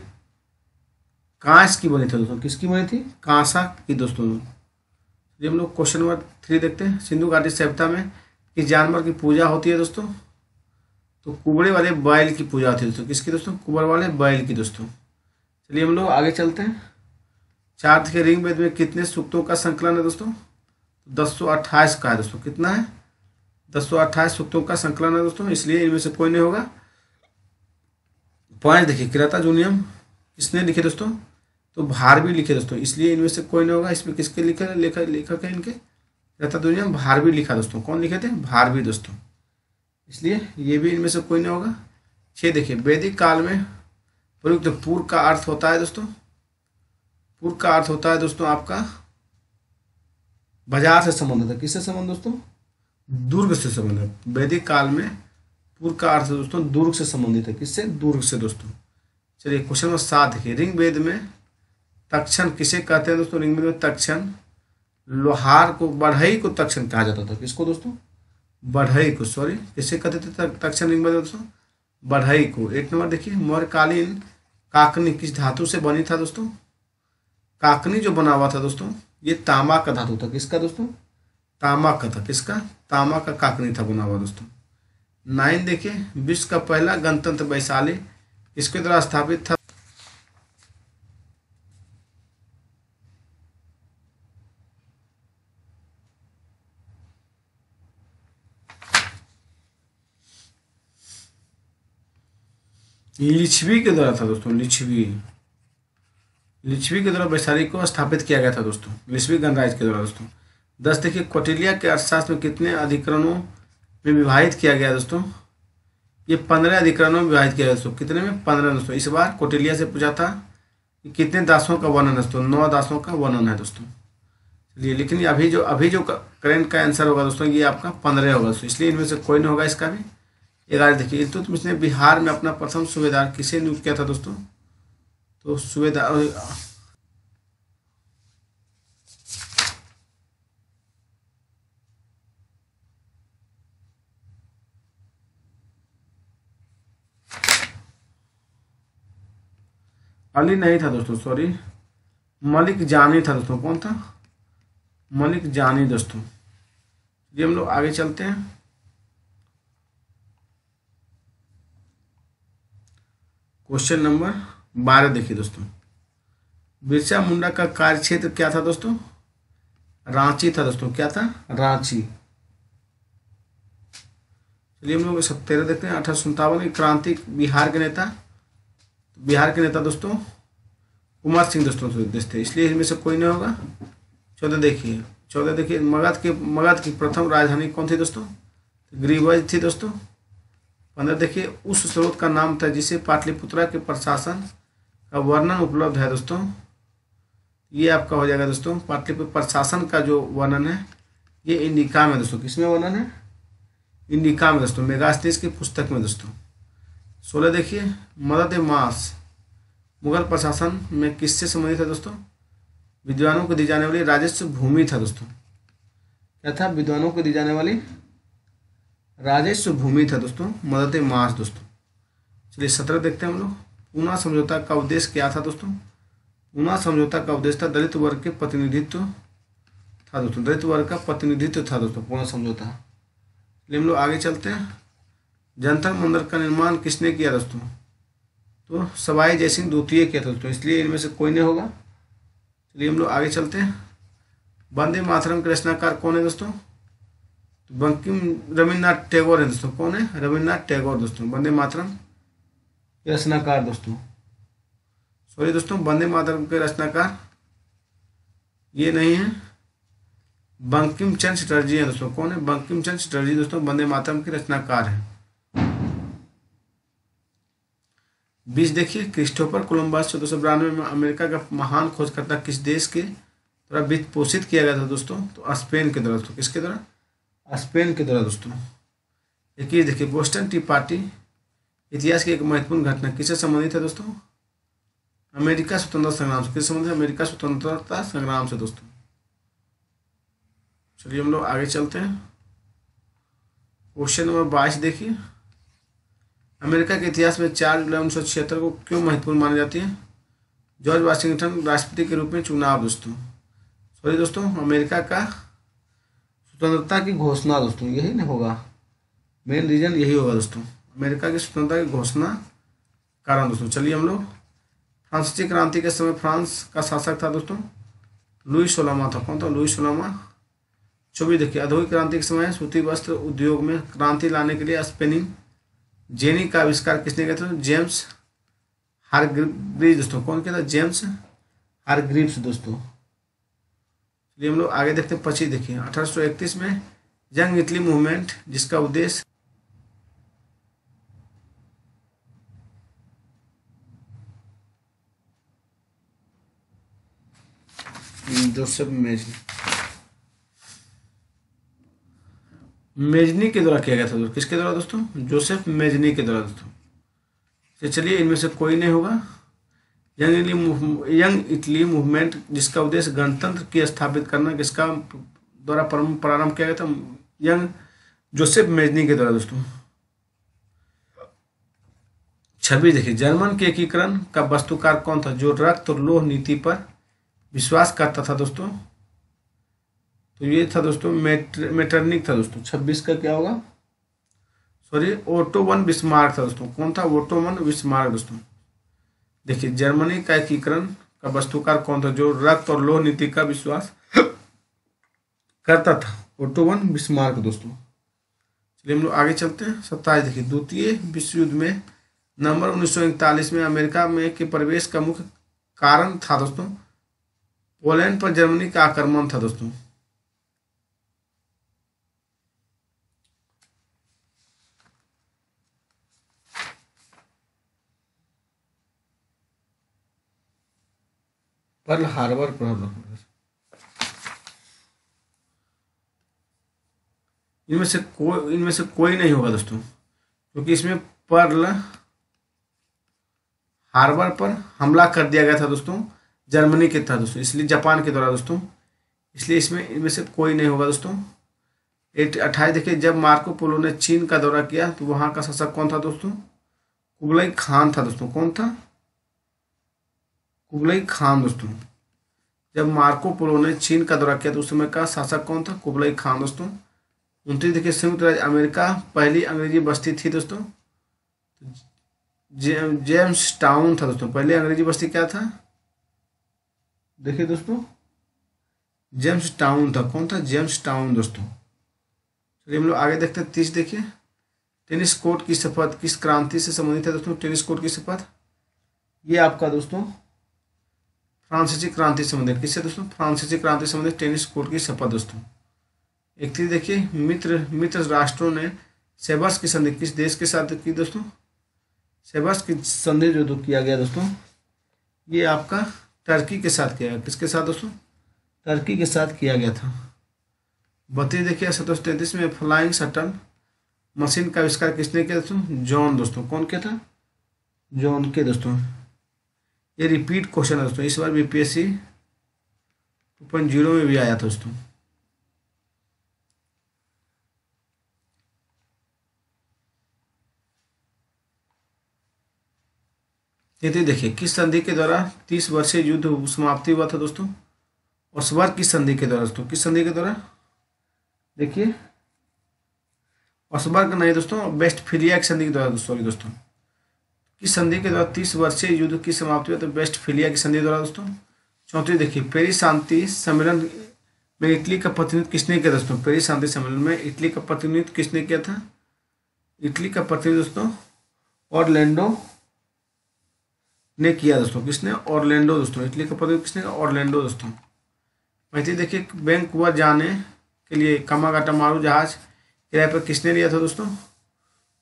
कांस की बनी थी दोस्तों किसकी बनी थी कांसा की दोस्तों ये हम लोग क्वेश्चन नंबर थ्री देखते हैं सिंधु घाटी सभ्यता में किस जानवर की पूजा होती है दोस्तों तो कुबड़े वाले बैल की पूजा होती है दोस्तों किसकी दोस्तों कुबड़ वाले बैल की दोस्तों चलिए हम लोग आगे चलते हैं चार्थ के रिंग वेद में कितने सूक्तों का संकलन है दोस्तों दस सौ अट्ठाईस का है दोस्तों कितना है दस सौ अट्ठाईस सूक्तों का संकलन है दोस्तों इसलिए इनमें से कोई नहीं होगा पॉइंट देखिए क्रेता नियम किसने लिखे दोस्तों तो भार भी लिखे दोस्तों इसलिए इनमें से कोई नहीं होगा इसमें किसके लिखे लेखक लेखक है इनके क्रेता नियम भार भी लिखा दोस्तों कौन लिखे थे भार भी दोस्तों इसलिए ये भी इनमें से कोई नहीं होगा छः देखिए वैदिक काल में प्रयुक्त पूर्व का अर्थ होता है दोस्तों पूर्व का अर्थ होता है दोस्तों आपका बाजार से संबंध है किससे संबंध दोस्तों दुर्ग से संबंध है वैदिक काल में पूर्व का अर्थ दोस्तों दुर्ग से संबंधित है किससे दुर्ग से दोस्तों चलिए क्वेश्चन नंबर सात देखिए रिंग वेद में तक्षण किसे कहते हैं दोस्तों रिंग वेद में तक्षण लोहार को बढ़ई को तक्षण कहा जाता था किसको दोस्तों बढ़ई को सॉरी किसे कहते थे तक्षण रिंग वेद दोस्तों बढ़ई को एक नंबर देखिए मौर्यकालीन काकनी किस धातु से बनी था दोस्तों काकनी जो बना हुआ था दोस्तों ये तांबा का धातु था किसका दोस्तों तांबा का था किसका तांबा का काकनी था बना हुआ दोस्तों नाइन देखिए विश्व का पहला गणतंत्र वैशाली इसके द्वारा स्थापित था लिच्छवी के द्वारा था दोस्तों लिच्छवी लिच्छवी के द्वारा वैशाली को स्थापित किया गया था दोस्तों लिच्छवी गणराज के द्वारा दोस्तों दस देखिए कौटिल्या के अर्थशास्त्र में कितने अधिकरणों में विभाजित किया गया दोस्तों ये पंद्रह अधिकरणों में विभाजित किया गया दोस्तों कितने में पंद्रह दोस्तों इस बार कोटिलिया से पूछा था कि कितने दासों का वर्णन दोस्तों नौ दासों का वर्णन है दोस्तों चलिए लेकिन अभी जो अभी जो करेंट का आंसर होगा दोस्तों ये आपका पंद्रह होगा दोस्तों इसलिए इनमें से कोई नहीं होगा इसका भी ग्यारह देखिए इलतुत तो ने बिहार में अपना प्रथम सूबेदार किसे नियुक्त किया था दोस्तों तो सूबेदार अली नहीं था दोस्तों सॉरी मलिक जानी था दोस्तों कौन था मलिक जानी दोस्तों ये हम लोग आगे चलते हैं क्वेश्चन नंबर बारह देखिए दोस्तों बिरसा मुंडा का कार्य क्षेत्र क्या था दोस्तों रांची था दोस्तों क्या था रांची चलिए हम लोग सत्तेरह देखते हैं अठारह सौ की क्रांति बिहार के नेता बिहार के नेता दोस्तों कुमार सिंह दोस्तों सदस्य थे इसलिए इसमें से कोई नहीं होगा चौदह देखिए चौदह देखिए मगध के मगध की प्रथम राजधानी कौन थी दोस्तों ग्रीवज थी दोस्तों पंद्रह देखिए उस स्रोत का नाम था जिसे पाटलिपुत्रा के प्रशासन का वर्णन उपलब्ध है दोस्तों ये आपका हो जाएगा दोस्तों पाटलिपुत्र प्रशासन का जो वर्णन है ये इंडिका में दोस्तों किस में वर्णन है इंडिका में दोस्तों मेगास्तीस की पुस्तक में दोस्तों सोलह देखिए मदद मास मुगल प्रशासन में किससे संबंधित है दोस्तों विद्वानों को दी जाने वाली राजस्व भूमि था दोस्तों क्या था विद्वानों को दी जाने वाली राजस्व भूमि था दोस्तों मदद मास दोस्तों चलिए सत्रह देखते हैं हम लोग पूना समझौता का उद्देश्य क्या था दोस्तों पूना समझौता का उद्देश्य था दलित वर्ग के प्रतिनिधित्व था दोस्तों दलित वर्ग का प्रतिनिधित्व था दोस्तों पूना समझौता हम लोग आगे चलते हैं जनता मंदिर का निर्माण किसने किया दोस्तों तो सवाई जय सिंह द्वितीय किया था दोस्तों इसलिए इनमें से कोई नहीं होगा चलिए हम लोग आगे चलते हैं वंदे मातरम के रचनाकार कौन है दोस्तों तो बंकिम रविन्द्रनाथ टैगोर है दोस्तों कौन है रविन्द्रनाथ टैगोर दोस्तों वंदे मातरम के रचनाकार दोस्तों सॉरी दोस्तों वंदे मातरम के रचनाकार ये नहीं है बंकिम चंद चटर्जी है दोस्तों कौन है बंकिम चंद चटर्जी दोस्तों वंदे मातरम के रचनाकार हैं बीस देखिए क्रिस्टोफर कोलम्बस चौदह सौ बिरानवे में अमेरिका का महान खोजकर्ता किस देश के द्वारा वित्त पोषित किया गया था दोस्तों तो स्पेन के द्वारा दोस्तों किसके द्वारा स्पेन के द्वारा दोस्तों इक्कीस देखिए बोस्टन टी पार्टी इतिहास की एक महत्वपूर्ण घटना किससे संबंधित है दोस्तों अमेरिका स्वतंत्रता संग्राम से किससे संबंधित है अमेरिका स्वतंत्रता संग्राम से दोस्तों चलिए हम लोग आगे चलते हैं क्वेश्चन नंबर बाईस देखिए अमेरिका के इतिहास में चार जुलाई उन्नीस को क्यों महत्वपूर्ण मानी जाती है जॉर्ज वाशिंगटन राष्ट्रपति के रूप में चुनाव दोस्तों सॉरी दोस्तों अमेरिका का स्वतंत्रता की घोषणा दोस्तों यही ना होगा मेन रीजन यही होगा दोस्तों अमेरिका की स्वतंत्रता की घोषणा कारण दोस्तों चलिए हम लोग फ्रांसीसी क्रांति के समय फ्रांस का शासक था दोस्तों लुई सोलामा था कौन था लुई सोलामा चौबीस देखिए अधोई क्रांति के समय सूती वस्त्र उद्योग में क्रांति लाने के लिए स्पेनिंग जेनी का आविष्कार किसने किया था जेम्स हारग्रीव दोस्तों कौन किया था जेम्स हारग्रीव्स दोस्तों चलिए हम लोग आगे देखते हैं पच्चीस देखिए अठारह में यंग इटली मूवमेंट जिसका उद्देश्य जोसेफ मेजली मेजनी के द्वारा किया गया था किसके द्वारा दोस्तों जोसेफ मेजनी के द्वारा दोस्तों तो चलिए इनमें से कोई नहीं होगा young Italy young Italy movement जिसका उद्देश्य गणतंत्र की स्थापित करना किसका द्वारा प्रारंभ किया गया था यंग जोसेफ मेजनी के द्वारा दोस्तों छवि देखिए जर्मन के एकीकरण का वस्तुकार कौन था जो रक्त और लोह नीति पर विश्वास करता था दोस्तों तो ये था दोस्तों मेटर, मेटर्निक था दोस्तों छब्बीस का क्या होगा सॉरी ओटो वन था दोस्तों कौन था ओटो वन दोस्तों देखिए जर्मनी का एकीकरण का वस्तुकार कौन था जो रक्त और लोह नीति का विश्वास करता था ओटो वन दोस्तों चलिए हम लोग आगे चलते हैं सत्ताईस देखिए द्वितीय विश्व युद्ध में नवंबर उन्नीस में अमेरिका में के प्रवेश का मुख्य कारण था दोस्तों पोलैंड पर जर्मनी का आक्रमण था दोस्तों पर्ल हार्बर प्रॉब्लम इनमें से कोई इनमें से कोई नहीं होगा दोस्तों क्योंकि इसमें पर्ल हार्बर पर हमला कर दिया गया था दोस्तों जर्मनी के था दोस्तों इसलिए जापान के द्वारा दोस्तों इसलिए इसमें इनमें से कोई नहीं होगा दोस्तों एट अट्ठाईस देखिए जब मार्को पोलो ने चीन का दौरा किया तो वहाँ का शासक कौन था दोस्तों कुबलाई खान था दोस्तों कौन था कुबलई खान दोस्तों जब मार्को पोलो ने चीन का दौरा किया तो उस समय का शासक कौन था कुबलई खान दोस्तों उनतीस देखिए संयुक्त राज्य अमेरिका पहली अंग्रेजी बस्ती थी दोस्तों जे, जेम्स टाउन था दोस्तों पहले अंग्रेजी बस्ती क्या था देखिए दोस्तों जेम्स टाउन था कौन था जेम्स टाउन दोस्तों चलिए हम लोग आगे देखते हैं तीस देखिए टेनिस कोर्ट की शपथ किस क्रांति से संबंधित है दोस्तों टेनिस कोर्ट की शपथ ये आपका दोस्तों फ्रांसीसी क्रांति संबंधित किससे दोस्तों फ्रांसीसी क्रांति संबंधित टेनिस कोर्ट की शपथ दोस्तों एक चीज देखिए मित्र मित्र राष्ट्रों ने सेबर्स की संधि किस देश के साथ की दोस्तों सेबर्स की संधि जो तो किया गया दोस्तों ये आपका टर्की के साथ किया गया किसके साथ दोस्तों टर्की के साथ किया गया था बत्तीस देखिए सतोश तैंतीस में फ्लाइंग सटन मशीन का आविष्कार किसने किया दोस्तों जॉन दोस्तों कौन किया था जॉन के दोस्तों ये रिपीट क्वेश्चन है दोस्तों इस बार बीपीएससी टू पॉइंट जीरो में भी आया था दोस्तों यदि तो देखिए किस संधि के द्वारा तीस वर्षीय युद्ध समाप्ति हुआ था दोस्तों और स्वर किस संधि के द्वारा दोस्तों किस संधि के द्वारा देखिए और स्वर्ग नहीं दोस्तों बेस्ट फिलिया की संधि के द्वारा सॉरी दोस्तों किस संधि के द्वारा तीस वर्षीय युद्ध की समाप्ति हुई तो बेस्ट फिलिया की संधि द्वारा दोस्तों चौथी देखिए पेरिस शांति सम्मेलन में इटली का प्रतिनिधित्व किसने किया दोस्तों पेरिस शांति सम्मेलन में इटली का प्रतिनिधित्व किसने किया था इटली का प्रतिनिधित्व दोस्तों ऑरलैंडो ने किया दोस्तों किसने ऑरलैंडो दोस्तों इटली का प्रतिनिधित्व किसने किया ऑरलैंडो दोस्तों पैंतीस देखिए बैंक जाने के लिए कमागाटा मारू जहाज किराए पर किसने लिया था दोस्तों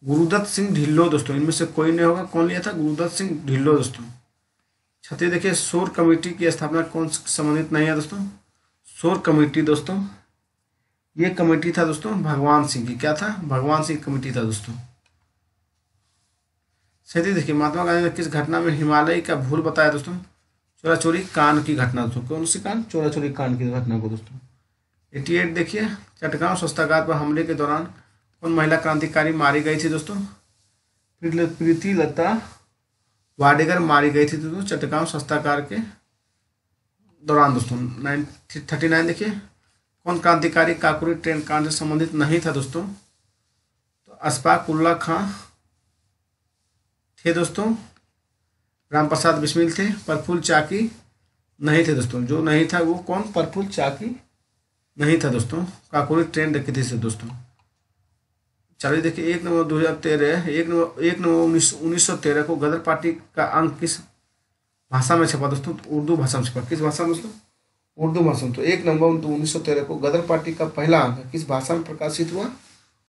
गुरुदत्त सिंह ढिल्लो दोस्तों इनमें से कोई नहीं होगा कौन लिया था गुरुदत्त सिंह ढिल्लो दोस्तों छत्तीस देखिए शोर कमेटी की स्थापना कौन संबंधित नहीं है दोस्तों शोर कमेटी दोस्तों ये कमेटी था दोस्तों भगवान सिंह की क्या था भगवान सिंह कमेटी था दोस्तों सैंतीस देखिए महात्मा गांधी ने किस घटना में हिमालय का भूल बताया दोस्तों चोरा चोरी कान की घटना दोस्तों कौन सी कान चोरा चोरी कान की घटना को दोस्तों एटी एट देखिए चटगांव स्वच्छतागार पर हमले के दौरान कौन महिला क्रांतिकारी मारी गई थी दोस्तों प्रीति लता वाडेकर मारी गई थी दोस्तों चटगांव सस्ताकार के दौरान दोस्तों नाइन थर्टी नाइन देखिए कौन क्रांतिकारी काकुरी ट्रेन कांड से संबंधित नहीं था दोस्तों तो अस्पाकुल्ला खां थे दोस्तों राम प्रसाद बिस्मिल थे परफुल चाकी नहीं थे दोस्तों जो नहीं था वो कौन परफुल चाकी नहीं था दोस्तों काकुरी ट्रेन रखी थी दोस्तों चलिए देखिए एक नवंबर दो हजार तेरह एक नवंबर एक नवंबर उन्नीस उन्नीस सौ तेरह को गदर पार्टी का अंक किस भाषा में छपा दोस्तों उर्दू भाषा में छपा किस भाषा में दोस्तों मतलब? उर्दू भाषा में तो एक नवंबर उन्नीस सौ तेरह को गदर पार्टी का पहला अंक किस भाषा में प्रकाशित हुआ